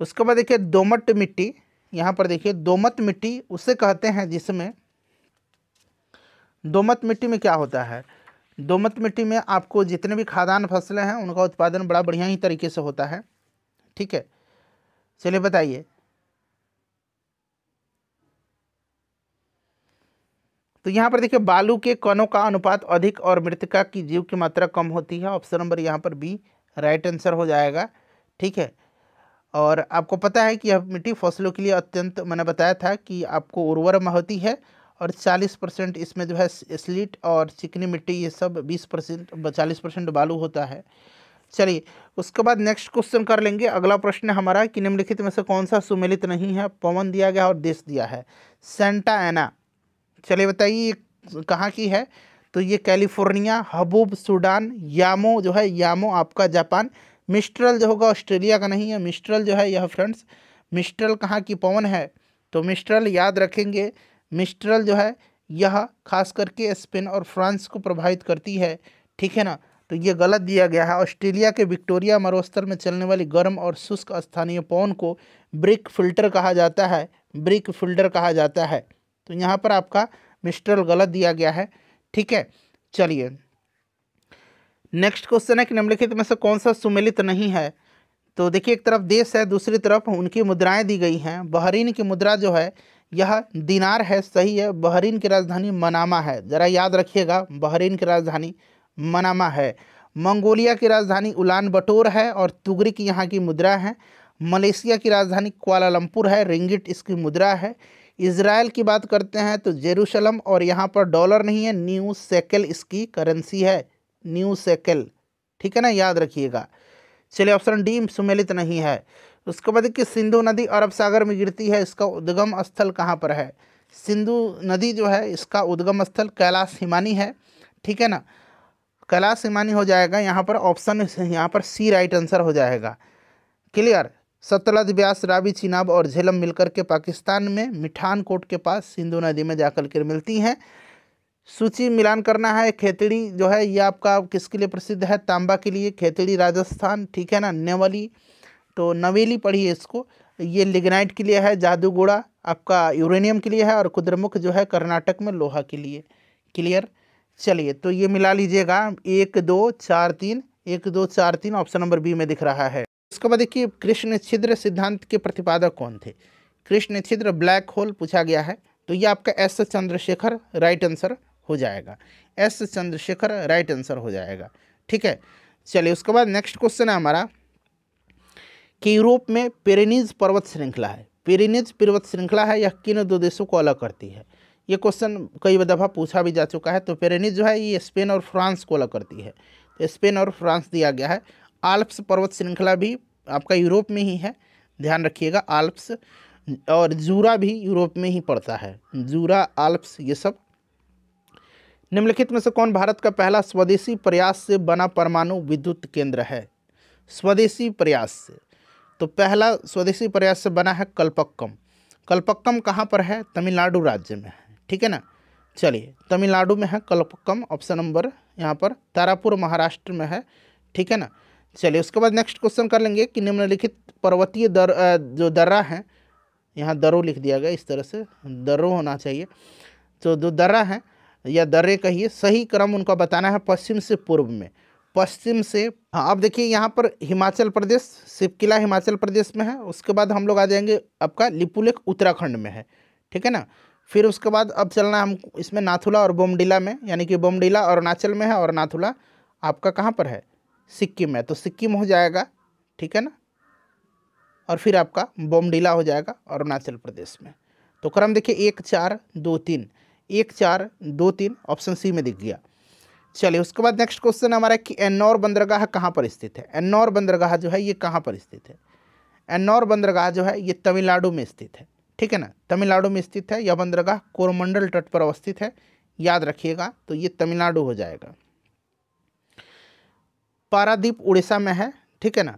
उसके बाद देखिए दोमट मिट्टी यहाँ पर देखिए दोमत मिट्टी उसे कहते हैं जिसमें दोमत मिट्टी में क्या होता है दोमत मिट्टी में आपको जितने भी खादान फसलें हैं उनका उत्पादन बड़ा बढ़िया ही तरीके से होता है ठीक है चलिए बताइए तो यहाँ पर देखिए बालू के कणों का अनुपात अधिक और मृतिका की जीव की मात्रा कम होती है ऑप्शन नंबर यहाँ पर बी राइट आंसर हो जाएगा ठीक है और आपको पता है कि यह मिट्टी फसलों के लिए अत्यंत मैंने बताया था कि आपको उर्वर होती है और चालीस परसेंट इसमें जो है स्लीट और चिकनी मिट्टी ये सब बीस परसेंट चालीस परसेंट बालू होता है चलिए उसके बाद नेक्स्ट क्वेश्चन कर लेंगे अगला प्रश्न हमारा कि निम्नलिखित में से कौन सा सुमेलित नहीं है पवन दिया गया और देश दिया है सेंटा एना चलिए बताइए ये कहाँ की है तो ये कैलिफोर्निया हबूब सूडान यामो जो है यामो आपका जापान मिस्ट्रल जो होगा ऑस्ट्रेलिया का नहीं है मिस्ट्रल जो है यह फ्रेंड्स मिस्ट्रल कहाँ की पवन है तो मिस्ट्रल याद रखेंगे मिस्ट्रल जो है यह खास करके स्पेन और फ्रांस को प्रभावित करती है ठीक है ना तो ये गलत दिया गया है ऑस्ट्रेलिया के विक्टोरिया मरोस्तर में चलने वाली गर्म और शुष्क स्थानीय पवन को ब्रिक फिल्टर कहा जाता है ब्रिक फिल्टर कहा जाता है तो यहाँ पर आपका मिस्ट्रल गलत दिया गया है ठीक है चलिए नेक्स्ट क्वेश्चन है कि निम्नलिखित में से कौन सा सुमेलित नहीं है तो देखिए एक तरफ देश है दूसरी तरफ उनकी मुद्राएं दी गई हैं बहरीन की मुद्रा जो है यह दिनार है सही है बहरीन की राजधानी मनामा है ज़रा याद रखिएगा बहरीन की राजधानी मनामा है मंगोलिया की राजधानी उलान बटोर है और तुगरी की यहाँ की मुद्रा है मलेशिया की राजधानी क्वालालंपुर है रिंगिट इसकी मुद्रा है इसराइल की बात करते हैं तो जेरूशलम और यहाँ पर डॉलर नहीं है न्यू सेकल इसकी करेंसी है न्यू सेकल ठीक है ना याद रखिएगा चलिए ऑप्शन डी सुमेलित नहीं है उसके बाद कि सिंधु नदी अरब सागर में गिरती है इसका उद्गम स्थल कहाँ पर है सिंधु नदी जो है इसका उद्गम स्थल कैलाश हिमानी है ठीक है ना कैलाश हिमानी हो जाएगा यहाँ पर ऑप्शन यहाँ पर सी राइट आंसर हो जाएगा क्लियर सतलज ब्यास रावी चिनाब और झेलम मिलकर के पाकिस्तान में मिठानकोट के पास सिंधु नदी में जाकर के मिलती हैं सूची मिलान करना है खेतड़ी जो है ये आपका किसके लिए प्रसिद्ध है तांबा के लिए खेतड़ी राजस्थान ठीक है ना नेवली तो नवेली पढ़िए इसको ये लिग्नाइट के लिए है जादूगोड़ा आपका यूरेनियम के लिए है और कुद्रमुख जो है कर्नाटक में लोहा के लिए क्लियर चलिए तो ये मिला लीजिएगा एक दो चार तीन एक दो चार तीन ऑप्शन नंबर बी में दिख रहा है इसके बाद देखिए कृष्ण छिद्र सिद्धांत के प्रतिपादक कौन थे कृष्ण छिद्र ब्लैक होल पूछा गया है तो ये आपका एस चंद्रशेखर राइट आंसर हो जाएगा एस चंद्रशेखर राइट आंसर हो जाएगा ठीक है चलिए उसके बाद नेक्स्ट क्वेश्चन है हमारा कि यूरोप में पेरेनिज पर्वत श्रृंखला है पेरेनिज पर्वत श्रृंखला है यह किन दो देशों को अलग करती है ये क्वेश्चन कई दफ़ा पूछा भी जा चुका है तो पेरेनिज जो है ये स्पेन और फ्रांस को अलग करती है तो स्पेन और फ्रांस दिया गया है आल्प्स पर्वत श्रृंखला भी आपका यूरोप में ही है ध्यान रखिएगा आल्प्स और जूरा भी यूरोप में ही पड़ता है जूरा आल्प्स ये सब निम्नलिखित में से कौन भारत का पहला स्वदेशी प्रयास से बना परमाणु विद्युत केंद्र है स्वदेशी प्रयास से तो पहला स्वदेशी प्रयास से बना है कल्पक्कम कल्पक्कम कहाँ पर है तमिलनाडु राज्य में है ठीक है ना चलिए तमिलनाडु में है कल्पक्कम ऑप्शन नंबर यहाँ पर तारापुर महाराष्ट्र में है ठीक है ना चलिए उसके बाद नेक्स्ट क्वेश्चन कर लेंगे कि निम्नलिखित पर्वतीय दर जो दर्रा है यहाँ दरो लिख दिया गया इस तरह से दरो होना चाहिए तो जो दर्रा है या दर्रे कहिए सही क्रम उनका बताना है पश्चिम से पूर्व में पश्चिम से हाँ आप देखिए यहाँ पर हिमाचल प्रदेश शिवकिला हिमाचल प्रदेश में है उसके बाद हम लोग आ जाएंगे आपका लिपुलेख उत्तराखंड में है ठीक है ना फिर उसके बाद अब चलना हम इसमें नाथुला और बोमडिला में यानी कि बोमडिला अरुणाचल में है और नाथुला आपका कहाँ पर है सिक्किम है तो सिक्किम हो जाएगा ठीक है ना और फिर आपका बोमडीला हो जाएगा अरुणाचल प्रदेश में तो क्रम देखिए एक चार दो तीन एक चार दो तीन ऑप्शन सी में दिख गया चलिए उसके बाद नेक्स्ट क्वेश्चन हमारा कि एन्नौर बंदरगाह कहाँ पर स्थित है एन्नौर बंदरगाह जो है ये कहाँ पर स्थित है एन्नौर बंदरगाह जो है ये तमिलनाडु में स्थित है ठीक है ना तमिलनाडु में स्थित है यह बंदरगाह कोरमंडल तट पर अवस्थित है याद रखिएगा तो ये तमिलनाडु हो जाएगा पारादीप उड़ीसा में है ठीक है ना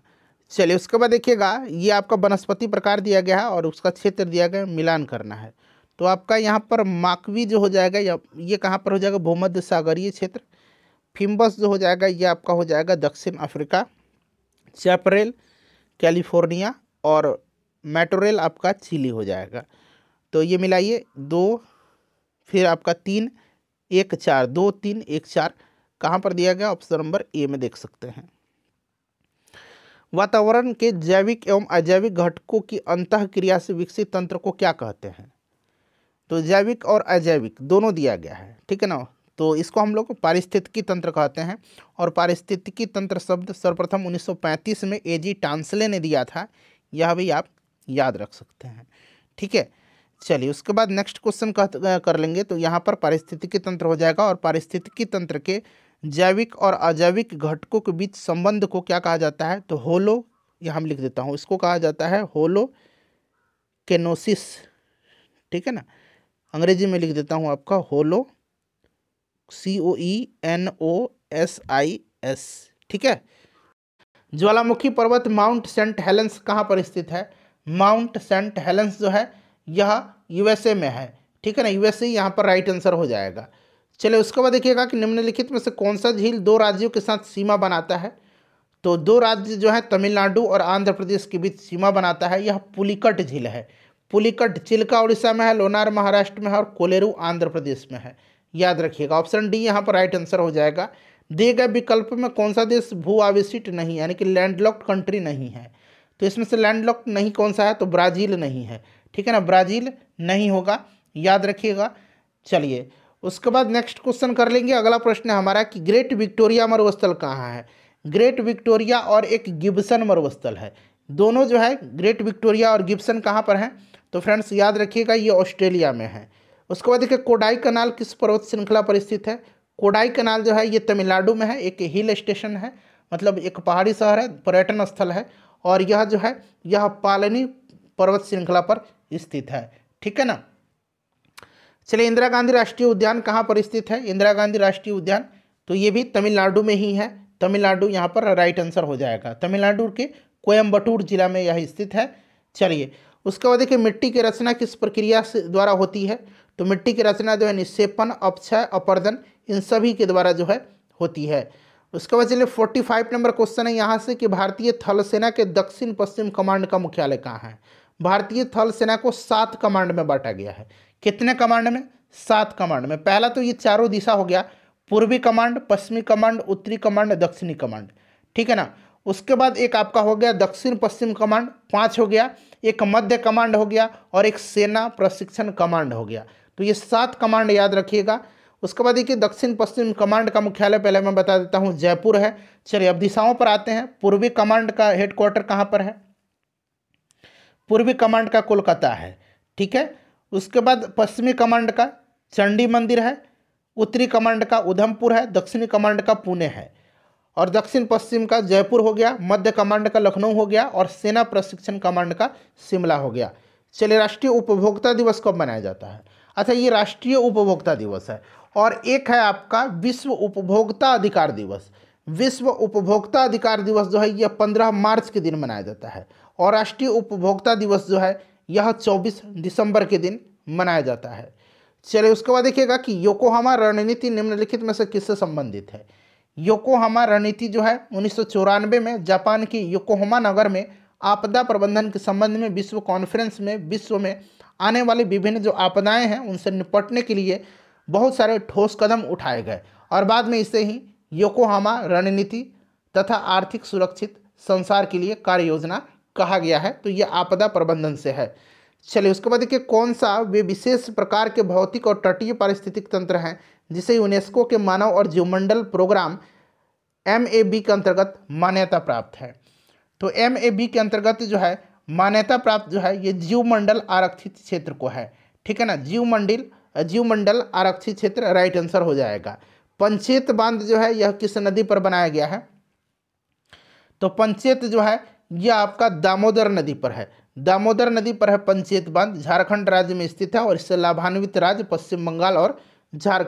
चलिए उसके बाद देखिएगा ये आपका वनस्पति प्रकार दिया गया है और उसका क्षेत्र दिया गया मिलान करना है तो आपका यहाँ पर माकवी जो हो जाएगा या ये कहाँ पर हो जाएगा भूमध्य सागरीय क्षेत्र फिम्बस जो हो जाएगा ये आपका हो जाएगा दक्षिण अफ्रीका चैपरेल कैलिफोर्निया और मेटोरेल आपका चिली हो जाएगा तो ये मिलाइए दो फिर आपका तीन एक चार दो तीन एक चार कहाँ पर दिया गया ऑप्शन नंबर ए में देख सकते हैं वातावरण के जैविक एवं अजैविक घटकों की अंत क्रिया से विकसित तंत्र को क्या कहते हैं तो जैविक और अजैविक दोनों दिया गया है ठीक है ना तो इसको हम लोग पारिस्थितिकी तंत्र कहते हैं और पारिस्थितिकी तंत्र शब्द सर्वप्रथम 1935 में ए जी टांसले ने दिया था यह भी आप याद रख सकते हैं ठीक है चलिए उसके बाद नेक्स्ट क्वेश्चन कर लेंगे तो यहाँ पर पारिस्थितिकी तंत्र हो जाएगा और पारिस्थितिकी तंत्र के जैविक और अजैविक घटकों के बीच संबंध को क्या कहा जाता है तो होलो यह हम लिख देता हूँ इसको कहा जाता है होलो केनोसिस ठीक है ना अंग्रेजी में लिख देता हूँ आपका होलो C O E N O S I S ठीक है ज्वालामुखी पर्वत माउंट सेंट हेलेंस कहाँ पर स्थित है माउंट सेंट हेलेंस जो है यह यूएसए में है ठीक है ना यूएसए यहाँ पर राइट आंसर हो जाएगा चलिए उसके बाद देखिएगा कि निम्नलिखित में से कौन सा झील दो राज्यों के साथ सीमा बनाता है तो दो राज्य जो है तमिलनाडु और आंध्र प्रदेश के बीच सीमा बनाता है यह पुलिकट झील है पुलिकट चिल्का उड़ीसा में है लोनार महाराष्ट्र में है और कोलेरू आंध्र प्रदेश में है याद रखिएगा ऑप्शन डी यहाँ पर राइट आंसर हो जाएगा दिए गए विकल्प में कौन सा देश भू आवेशित नहीं यानी कि लैंडलॉक्ड कंट्री नहीं है तो इसमें से लैंडलॉक्ड नहीं कौन सा है तो ब्राज़ील नहीं है ठीक है ना ब्राज़ील नहीं होगा याद रखिएगा चलिए उसके बाद नेक्स्ट क्वेश्चन कर लेंगे अगला प्रश्न है हमारा कि ग्रेट विक्टोरिया मरुस्थल कहाँ है ग्रेट विक्टोरिया और एक गिब्सन मरुस्थल है दोनों जो है ग्रेट विक्टोरिया और गिब्सन कहाँ पर हैं तो फ्रेंड्स याद रखिएगा ये ऑस्ट्रेलिया में है उसके बाद देखिए कोडाई कनाल किस पर्वत श्रृंखला पर स्थित है कोडाई कनाल जो है ये तमिलनाडु में है एक हिल स्टेशन है मतलब एक पहाड़ी शहर है पर्यटन स्थल है और यह जो है यह पालनी पर्वत श्रृंखला पर स्थित है ठीक है ना चलिए इंदिरा गांधी राष्ट्रीय उद्यान कहाँ पर स्थित है इंदिरा गांधी राष्ट्रीय उद्यान तो ये भी तमिलनाडु में ही है तमिलनाडु यहाँ पर राइट आंसर हो जाएगा तमिलनाडु के कोयम्बटूर जिला में यह स्थित है चलिए उसके बाद देखिए मिट्टी की रचना किस प्रक्रिया से द्वारा होती है तो मिट्टी की रचना जो है निक्षेपण अपक्षय अपर्दन इन सभी के द्वारा जो है होती है उसके बाद चलिए फोर्टी फाइव नंबर क्वेश्चन है यहाँ से कि भारतीय थल सेना के दक्षिण पश्चिम कमांड का मुख्यालय कहाँ है भारतीय थल सेना को सात कमांड में बांटा गया है कितने कमांड में सात कमांड में पहला तो ये चारों दिशा हो गया पूर्वी कमांड पश्चिमी कमांड उत्तरी कमांड दक्षिणी कमांड ठीक है ना उसके बाद एक आपका हो गया दक्षिण पश्चिम कमांड पांच हो गया एक मध्य कमांड हो गया और एक सेना प्रशिक्षण कमांड हो गया तो ये सात कमांड याद रखिएगा उसके बाद देखिए दक्षिण पश्चिम कमांड का मुख्यालय पहले मैं बता देता हूँ जयपुर है चलिए अब दिशाओं पर आते हैं पूर्वी कमांड का हेडक्वार्टर कहाँ पर है पूर्वी कमांड का कोलकाता है ठीक है उसके बाद पश्चिमी कमांड का चंडी मंदिर है उत्तरी कमांड का उधमपुर है दक्षिणी कमांड का पुणे है और दक्षिण पश्चिम का जयपुर हो गया मध्य कमांड का लखनऊ हो गया और सेना प्रशिक्षण कमांड का शिमला हो गया चलिए राष्ट्रीय उपभोक्ता दिवस कब मनाया जाता है अच्छा ये राष्ट्रीय उपभोक्ता दिवस है और एक है आपका विश्व उपभोक्ता अधिकार दिवस विश्व उपभोक्ता अधिकार दिवस जो है यह पंद्रह मार्च के दिन मनाया जाता है और राष्ट्रीय उपभोक्ता दिवस जो है यह 24 दिसंबर के दिन मनाया जाता है चलिए उसके बाद देखिएगा कि योकोहामा रणनीति निम्नलिखित में से किससे संबंधित है योकोहामा रणनीति जो है उन्नीस में जापान के योकोहामा नगर में आपदा प्रबंधन के संबंध में विश्व कॉन्फ्रेंस में विश्व में आने वाली विभिन्न जो आपदाएं हैं उनसे निपटने के लिए बहुत सारे ठोस कदम उठाए गए और बाद में इसे ही योकोहामा रणनीति तथा आर्थिक सुरक्षित संसार के लिए कार्य योजना कहा गया है तो ये आपदा प्रबंधन से है चलिए उसके बाद देखिए कौन सा वे विशेष प्रकार के भौतिक और तटीय पारिस्थितिक तंत्र हैं जिसे यूनेस्को के मानव और जीवमंडल प्रोग्राम एम ए बी के अंतर्गत मान्यता प्राप्त है तो एम ए बी के अंतर्गत जो है मान्यता प्राप्त जो है ये जीवमंडल आरक्षित क्षेत्र को है ठीक है ना जीवमंडल जीवमंडल आरक्षित क्षेत्र राइट आंसर हो जाएगा पंचेत बांध जो है यह किस नदी पर बनाया गया है तो पंचेत जो है यह आपका दामोदर नदी पर है दामोदर नदी पर है पंचेत बांध झारखंड राज्य में स्थित है और इससे लाभान्वित राज्य पश्चिम बंगाल और झारखंड